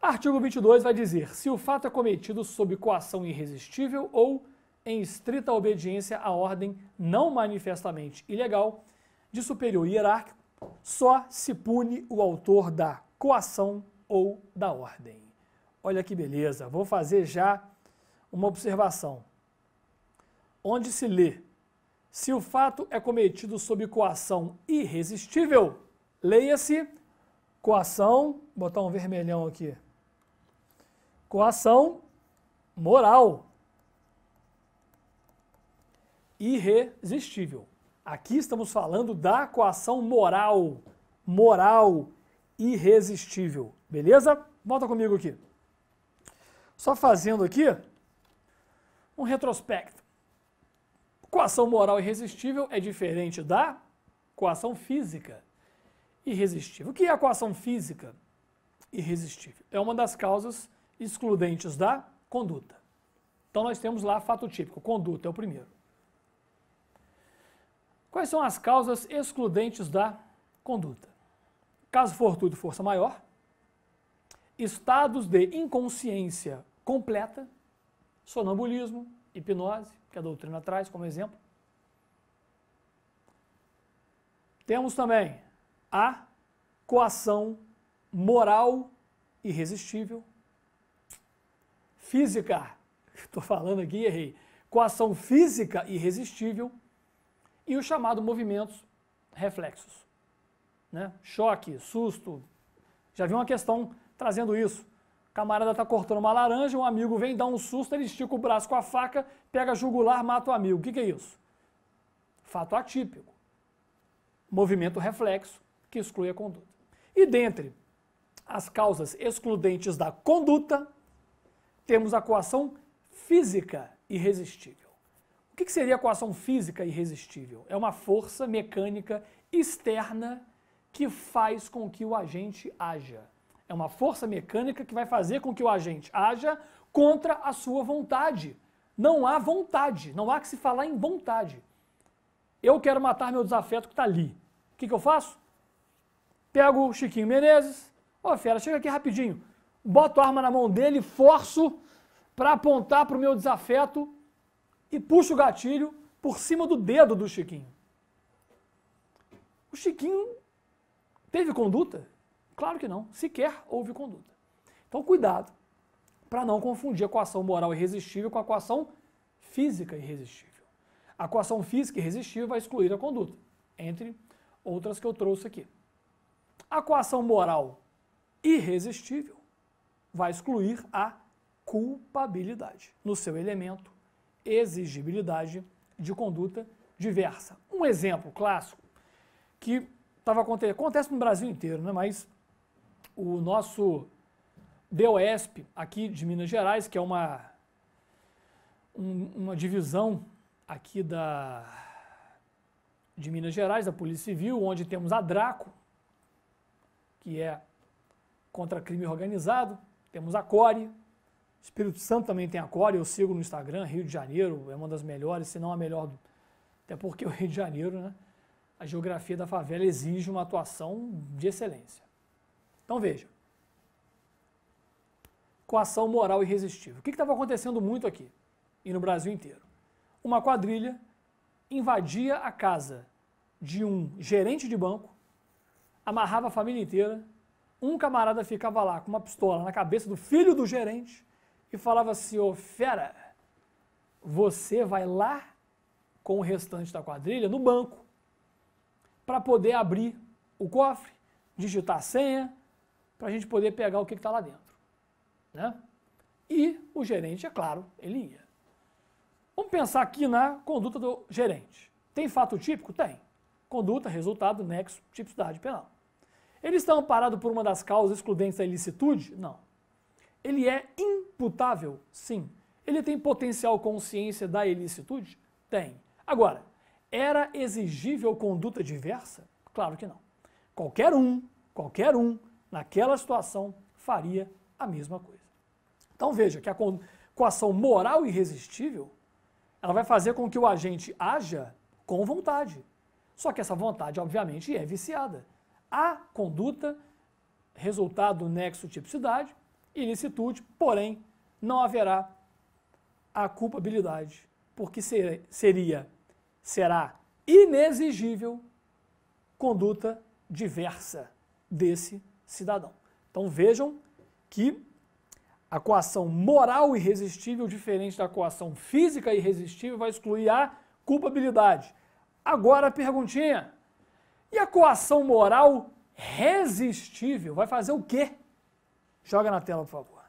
Artigo 22 vai dizer se o fato é cometido sob coação irresistível ou em estrita obediência à ordem não manifestamente ilegal, de superior hierárquico, só se pune o autor da coação ou da ordem. Olha que beleza, vou fazer já uma observação. Onde se lê, se o fato é cometido sob coação irresistível, leia-se coação, botar um vermelhão aqui, coação moral irresistível. Aqui estamos falando da coação moral, moral irresistível, beleza? Volta comigo aqui. Só fazendo aqui um retrospecto. Coação moral irresistível é diferente da coação física irresistível. O que é a coação física irresistível? É uma das causas excludentes da conduta. Então nós temos lá fato típico, conduta é o primeiro. Quais são as causas excludentes da conduta? Caso fortuito, força maior, estados de inconsciência completa, sonambulismo, hipnose, que a doutrina traz como exemplo. Temos também a coação moral irresistível, física, estou falando aqui, errei, coação física irresistível, e os chamados movimentos reflexos. Né? Choque, susto. Já vi uma questão trazendo isso. O camarada está cortando uma laranja, um amigo vem dar um susto, ele estica o braço com a faca, pega a jugular, mata o amigo. O que, que é isso? Fato atípico. Movimento reflexo que exclui a conduta. E dentre as causas excludentes da conduta, temos a coação física irresistível. O que seria a coação física irresistível? É uma força mecânica externa que faz com que o agente haja. É uma força mecânica que vai fazer com que o agente haja contra a sua vontade. Não há vontade, não há que se falar em vontade. Eu quero matar meu desafeto que está ali. O que, que eu faço? Pego o Chiquinho Menezes, Ô, fera, chega aqui rapidinho, boto a arma na mão dele, forço para apontar para o meu desafeto e puxa o gatilho por cima do dedo do Chiquinho. O Chiquinho teve conduta? Claro que não, sequer houve conduta. Então, cuidado para não confundir a coação moral irresistível com a coação física irresistível. A coação física irresistível vai excluir a conduta, entre outras que eu trouxe aqui. A coação moral irresistível vai excluir a culpabilidade no seu elemento exigibilidade de conduta diversa. Um exemplo clássico que tava acontecendo, acontece no Brasil inteiro, né? mas o nosso DOESP aqui de Minas Gerais, que é uma, um, uma divisão aqui da, de Minas Gerais, da Polícia Civil, onde temos a DRACO, que é contra crime organizado, temos a CORE, Espírito Santo também tem a Core, eu sigo no Instagram, Rio de Janeiro é uma das melhores, se não a melhor, até porque o Rio de Janeiro, né? A geografia da favela exige uma atuação de excelência. Então veja, coação moral irresistível. O que estava acontecendo muito aqui e no Brasil inteiro? Uma quadrilha invadia a casa de um gerente de banco, amarrava a família inteira, um camarada ficava lá com uma pistola na cabeça do filho do gerente e falava assim: Ô oh, fera, você vai lá com o restante da quadrilha no banco para poder abrir o cofre, digitar a senha, para a gente poder pegar o que está lá dentro. Né? E o gerente, é claro, ele ia. Vamos pensar aqui na conduta do gerente. Tem fato típico? Tem. Conduta, resultado, nexo, tipicidade penal. Eles estão amparado por uma das causas excludentes da ilicitude? Não. Ele é imputável? Sim. Ele tem potencial consciência da ilicitude? Tem. Agora, era exigível conduta diversa? Claro que não. Qualquer um, qualquer um, naquela situação, faria a mesma coisa. Então veja que a coação moral irresistível, ela vai fazer com que o agente haja com vontade. Só que essa vontade, obviamente, é viciada. A conduta, resultado, nexo, tipicidade, ilicitude, porém não haverá a culpabilidade, porque ser, seria, será inexigível conduta diversa desse cidadão. Então vejam que a coação moral irresistível, diferente da coação física irresistível, vai excluir a culpabilidade. Agora a perguntinha: e a coação moral resistível vai fazer o quê? Joga na tela, por favor.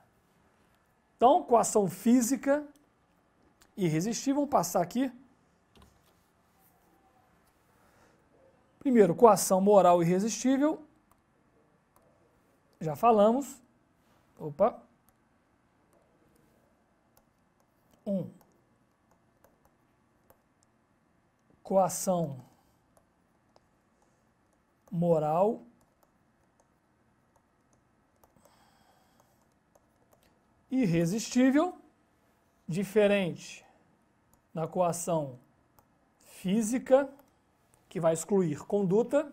Então, coação física irresistível. Vamos passar aqui. Primeiro, coação moral irresistível. Já falamos. Opa. Um. Coação moral irresistível, diferente na coação física, que vai excluir conduta.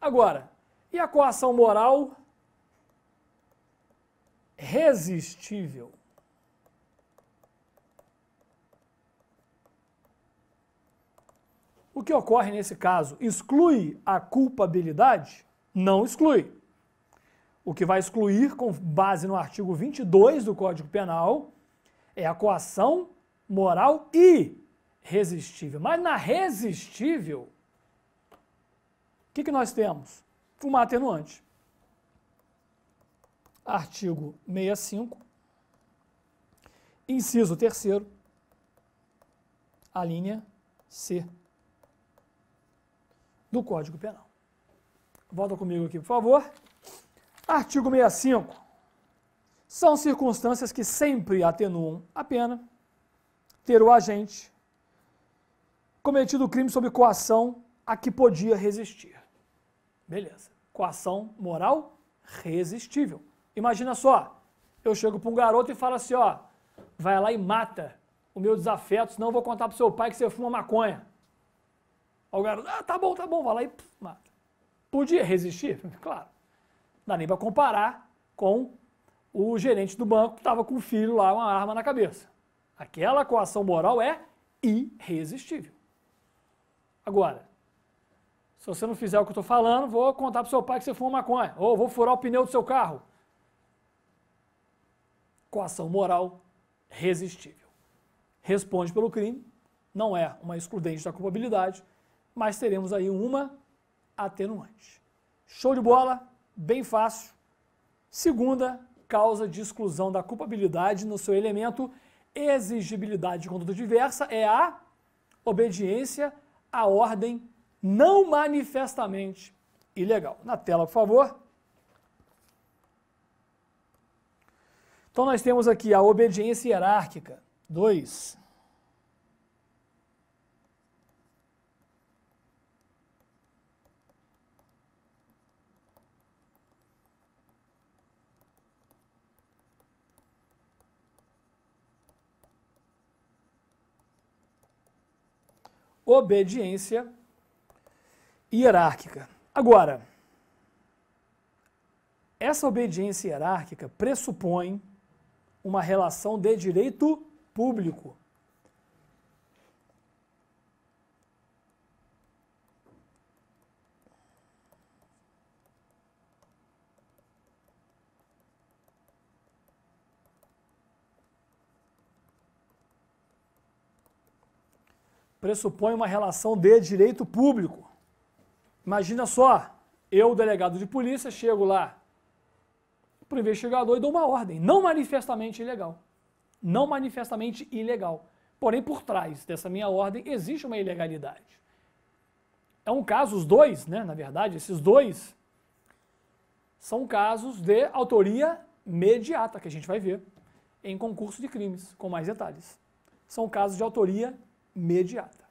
Agora, e a coação moral resistível? O que ocorre nesse caso? Exclui a culpabilidade? Não exclui o que vai excluir, com base no artigo 22 do Código Penal, é a coação moral irresistível. Mas na resistível, o que, que nós temos? Uma atenuante. Artigo 65, inciso 3, a linha C do Código Penal. Volta comigo aqui, por favor. Artigo 65. São circunstâncias que sempre atenuam a pena ter o agente cometido o crime sob coação a que podia resistir. Beleza. Coação moral resistível. Imagina só, eu chego para um garoto e falo assim, ó, vai lá e mata o meu desafeto, senão eu vou contar pro seu pai que você fuma maconha. Aí o garoto, ah, tá bom, tá bom, vai lá e pff, mata. Podia resistir? Claro dá nem para comparar com o gerente do banco que estava com o filho lá, uma arma na cabeça. Aquela coação moral é irresistível. Agora, se você não fizer o que eu estou falando, vou contar para o seu pai que você fuma maconha. Ou vou furar o pneu do seu carro. Coação moral resistível. Responde pelo crime, não é uma excludente da culpabilidade, mas teremos aí uma atenuante. Show de bola! bem fácil. Segunda causa de exclusão da culpabilidade no seu elemento exigibilidade de conduta diversa é a obediência à ordem não manifestamente ilegal. Na tela, por favor. Então nós temos aqui a obediência hierárquica. 2. obediência hierárquica. Agora, essa obediência hierárquica pressupõe uma relação de direito público. pressupõe uma relação de direito público. Imagina só, eu, delegado de polícia, chego lá para o investigador e dou uma ordem, não manifestamente ilegal. Não manifestamente ilegal. Porém, por trás dessa minha ordem existe uma ilegalidade. É um caso, os dois, né? Na verdade, esses dois são casos de autoria mediata, que a gente vai ver em concurso de crimes, com mais detalhes. São casos de autoria mediada.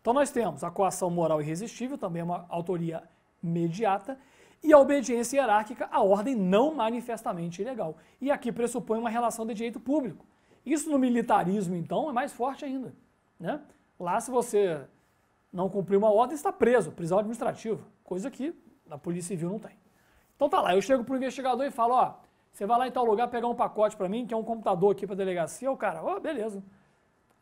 Então nós temos a coação moral irresistível, também é uma autoria mediata, e a obediência hierárquica à ordem não manifestamente ilegal. E aqui pressupõe uma relação de direito público. Isso no militarismo, então, é mais forte ainda. Né? Lá, se você não cumprir uma ordem, está preso, prisão administrativa, coisa que na Polícia Civil não tem. Então tá lá, eu chego pro investigador e falo, ó, você vai lá em tal lugar pegar um pacote para mim, que é um computador aqui para delegacia, o cara, ó, beleza.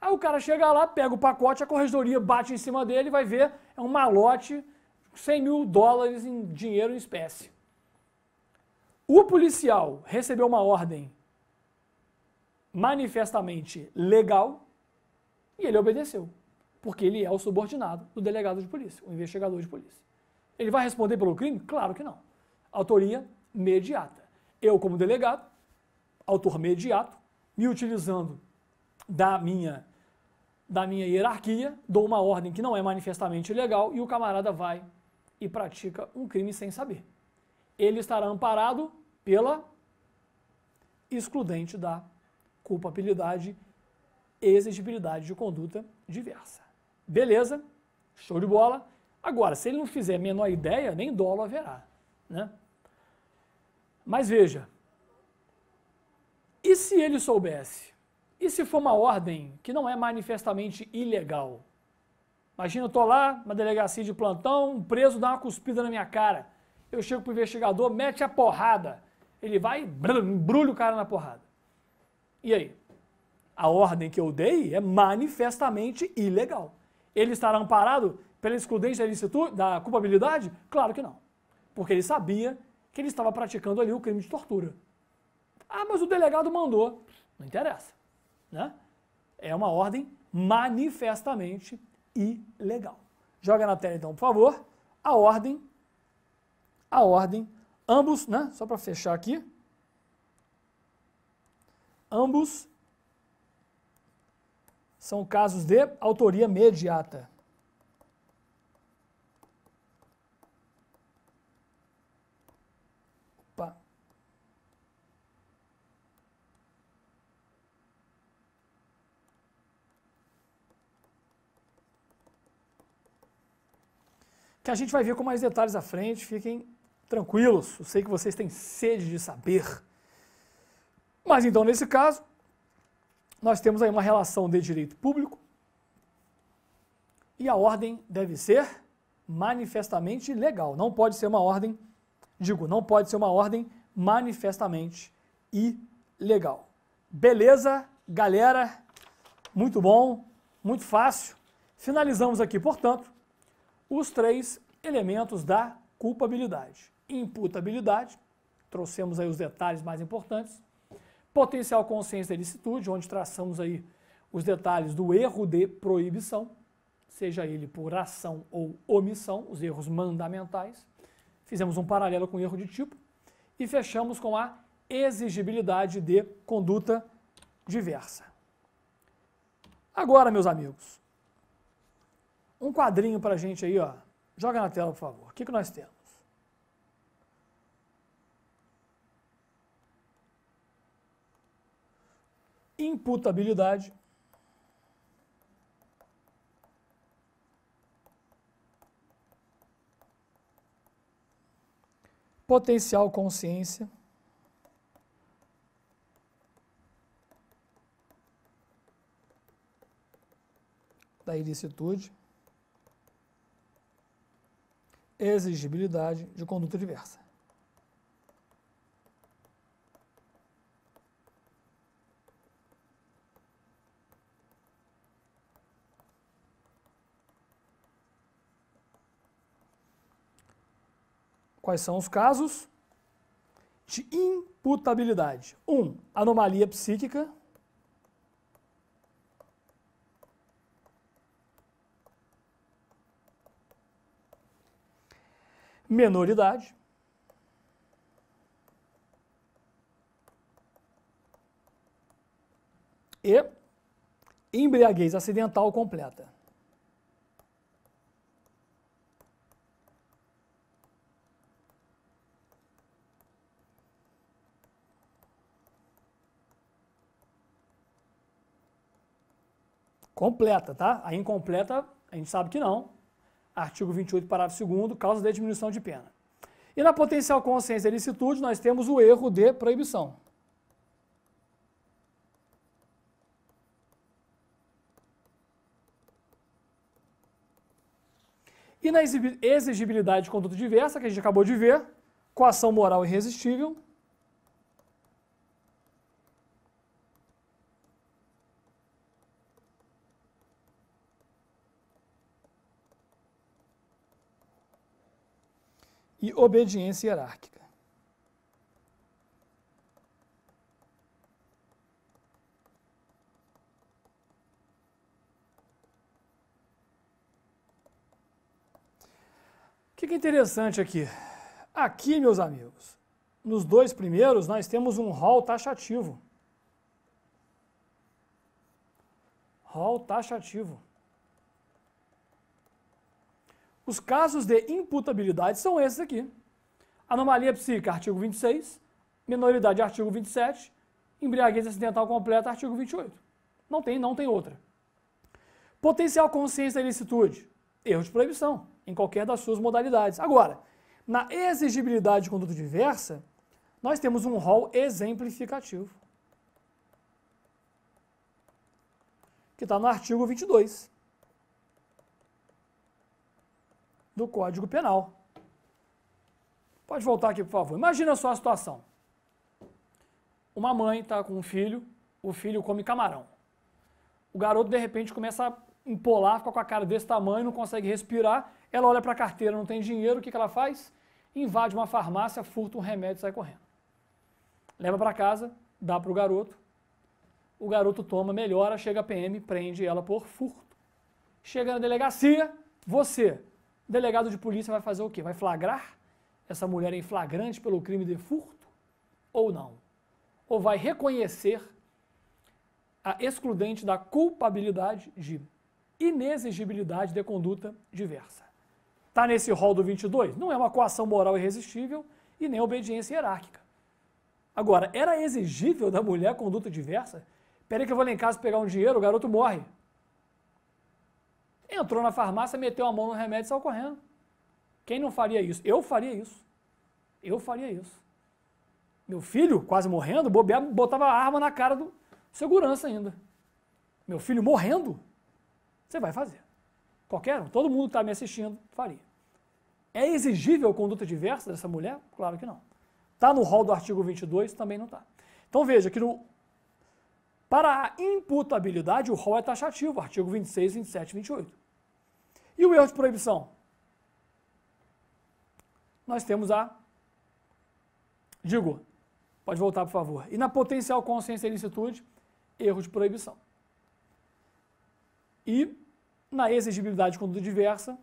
Aí o cara chega lá, pega o pacote, a corregedoria bate em cima dele, e vai ver, é um malote, 100 mil dólares em dinheiro em espécie. O policial recebeu uma ordem manifestamente legal e ele obedeceu, porque ele é o subordinado do delegado de polícia, o investigador de polícia. Ele vai responder pelo crime? Claro que não. Autoria mediata. Eu, como delegado, autor mediato, me utilizando da minha da minha hierarquia, dou uma ordem que não é manifestamente legal e o camarada vai e pratica um crime sem saber. Ele estará amparado pela excludente da culpabilidade, exigibilidade de conduta diversa. Beleza? Show de bola. Agora, se ele não fizer a menor ideia, nem dolo haverá. Né? Mas veja, e se ele soubesse e se for uma ordem que não é manifestamente ilegal? Imagina, eu estou lá, uma delegacia de plantão, um preso dá uma cuspida na minha cara. Eu chego para o investigador, mete a porrada. Ele vai e embrulha o cara na porrada. E aí? A ordem que eu dei é manifestamente ilegal. Ele estará amparado pela excludência da culpabilidade? Claro que não. Porque ele sabia que ele estava praticando ali o crime de tortura. Ah, mas o delegado mandou. Não interessa né? É uma ordem manifestamente ilegal. Joga na tela então, por favor. A ordem, a ordem, ambos, né? Só para fechar aqui. Ambos são casos de autoria imediata. que a gente vai ver com mais detalhes à frente. Fiquem tranquilos, eu sei que vocês têm sede de saber. Mas então, nesse caso, nós temos aí uma relação de direito público e a ordem deve ser manifestamente legal. Não pode ser uma ordem, digo, não pode ser uma ordem manifestamente ilegal. Beleza, galera? Muito bom, muito fácil. Finalizamos aqui, portanto, os três elementos da culpabilidade. Imputabilidade, trouxemos aí os detalhes mais importantes. Potencial consciência da ilicitude, onde traçamos aí os detalhes do erro de proibição, seja ele por ação ou omissão, os erros mandamentais. Fizemos um paralelo com o erro de tipo e fechamos com a exigibilidade de conduta diversa. Agora, meus amigos, um quadrinho para a gente aí, ó. Joga na tela, por favor. O que, que nós temos? Imputabilidade. Potencial consciência. da ilicitude exigibilidade de conduta diversa. Quais são os casos de imputabilidade? 1. Um, anomalia psíquica. menoridade E embriaguez acidental completa. Completa, tá? A incompleta a gente sabe que não. Artigo 28, parágrafo 2 causa de diminuição de pena. E na potencial consciência e licitude, nós temos o erro de proibição. E na exigibilidade de conduta diversa, que a gente acabou de ver, com ação moral irresistível, e obediência hierárquica. O que é interessante aqui? Aqui, meus amigos, nos dois primeiros nós temos um rol taxativo. Rol taxativo. Os casos de imputabilidade são esses aqui. Anomalia psíquica, artigo 26. Minoridade, artigo 27. Embriaguez acidental completa, artigo 28. Não tem, não tem outra. Potencial consciência da ilicitude, erro de proibição, em qualquer das suas modalidades. Agora, na exigibilidade de conduta diversa, nós temos um rol exemplificativo. Que está no artigo 22. do Código Penal. Pode voltar aqui, por favor. Imagina só a situação. Uma mãe está com um filho, o filho come camarão. O garoto, de repente, começa a empolar, fica com a cara desse tamanho, não consegue respirar. Ela olha para a carteira, não tem dinheiro, o que, que ela faz? Invade uma farmácia, furta um remédio e sai correndo. Leva para casa, dá para o garoto. O garoto toma, melhora, chega a PM, prende ela por furto. Chega na delegacia, você, delegado de polícia vai fazer o quê? Vai flagrar essa mulher em flagrante pelo crime de furto ou não? Ou vai reconhecer a excludente da culpabilidade de inexigibilidade de conduta diversa? Está nesse rol do 22? Não é uma coação moral irresistível e nem obediência hierárquica. Agora, era exigível da mulher conduta diversa? Peraí que eu vou lá em casa pegar um dinheiro, o garoto morre. Entrou na farmácia, meteu a mão no remédio e saiu correndo. Quem não faria isso? Eu faria isso. Eu faria isso. Meu filho, quase morrendo, bobeava, botava a arma na cara do segurança ainda. Meu filho morrendo, você vai fazer. Qualquer um, todo mundo que está me assistindo, faria. É exigível conduta diversa dessa mulher? Claro que não. Está no rol do artigo 22? Também não está. Então veja que no, para a imputabilidade, o rol é taxativo, artigo 26, 27 e 28. E o erro de proibição? Nós temos a. Digo, pode voltar, por favor. E na potencial consciência e ilicitude, erro de proibição. E na exigibilidade de conduta diversa,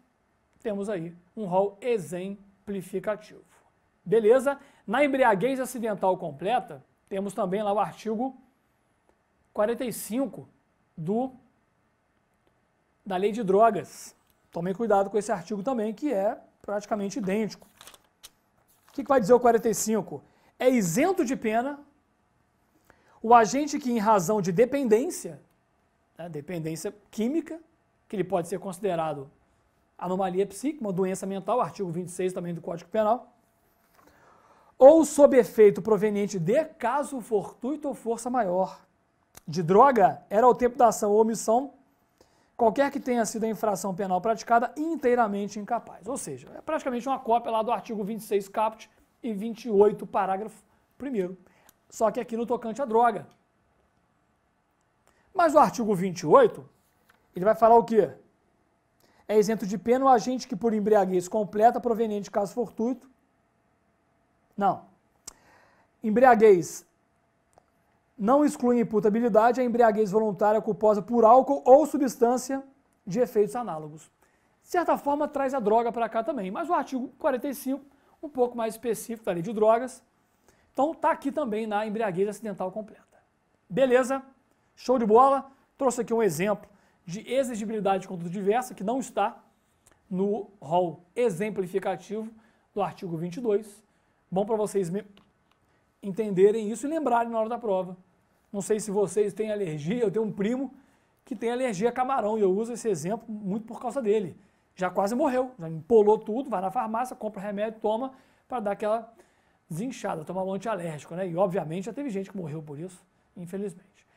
temos aí um rol exemplificativo. Beleza? Na embriaguez acidental completa, temos também lá o artigo 45 do, da Lei de Drogas, Tomem cuidado com esse artigo também, que é praticamente idêntico. O que, vai dizer o 45? É isento de pena o agente que, em razão de dependência, né, dependência química, que ele pode ser considerado anomalia psíquica, uma doença mental, artigo 26 também do Código Penal, ou sob efeito proveniente de caso fortuito ou força maior de droga, era o tempo da ação ou omissão qualquer que tenha sido a infração penal praticada inteiramente incapaz. Ou seja, é praticamente uma cópia lá do artigo 26 caput e 28 parágrafo 1 só que aqui no tocante à droga. Mas o artigo 28, ele vai falar o quê? É isento de pena o agente que por embriaguez completa proveniente de caso fortuito. Não. Embriaguez não exclui imputabilidade a embriaguez voluntária culposa por álcool ou substância de efeitos análogos. De certa forma, traz a droga para cá também, mas o artigo 45, um pouco mais específico da lei de drogas, então está aqui também na embriaguez acidental completa. Beleza? Show de bola? Trouxe aqui um exemplo de exigibilidade de conduta diversa que não está no rol exemplificativo do artigo 22. Bom para vocês entenderem isso e lembrarem na hora da prova. Não sei se vocês têm alergia, eu tenho um primo que tem alergia a camarão e eu uso esse exemplo muito por causa dele. Já quase morreu, já empolou tudo, vai na farmácia, compra remédio, toma para dar aquela desinchada, tomar um antialérgico, né? E obviamente já teve gente que morreu por isso, infelizmente.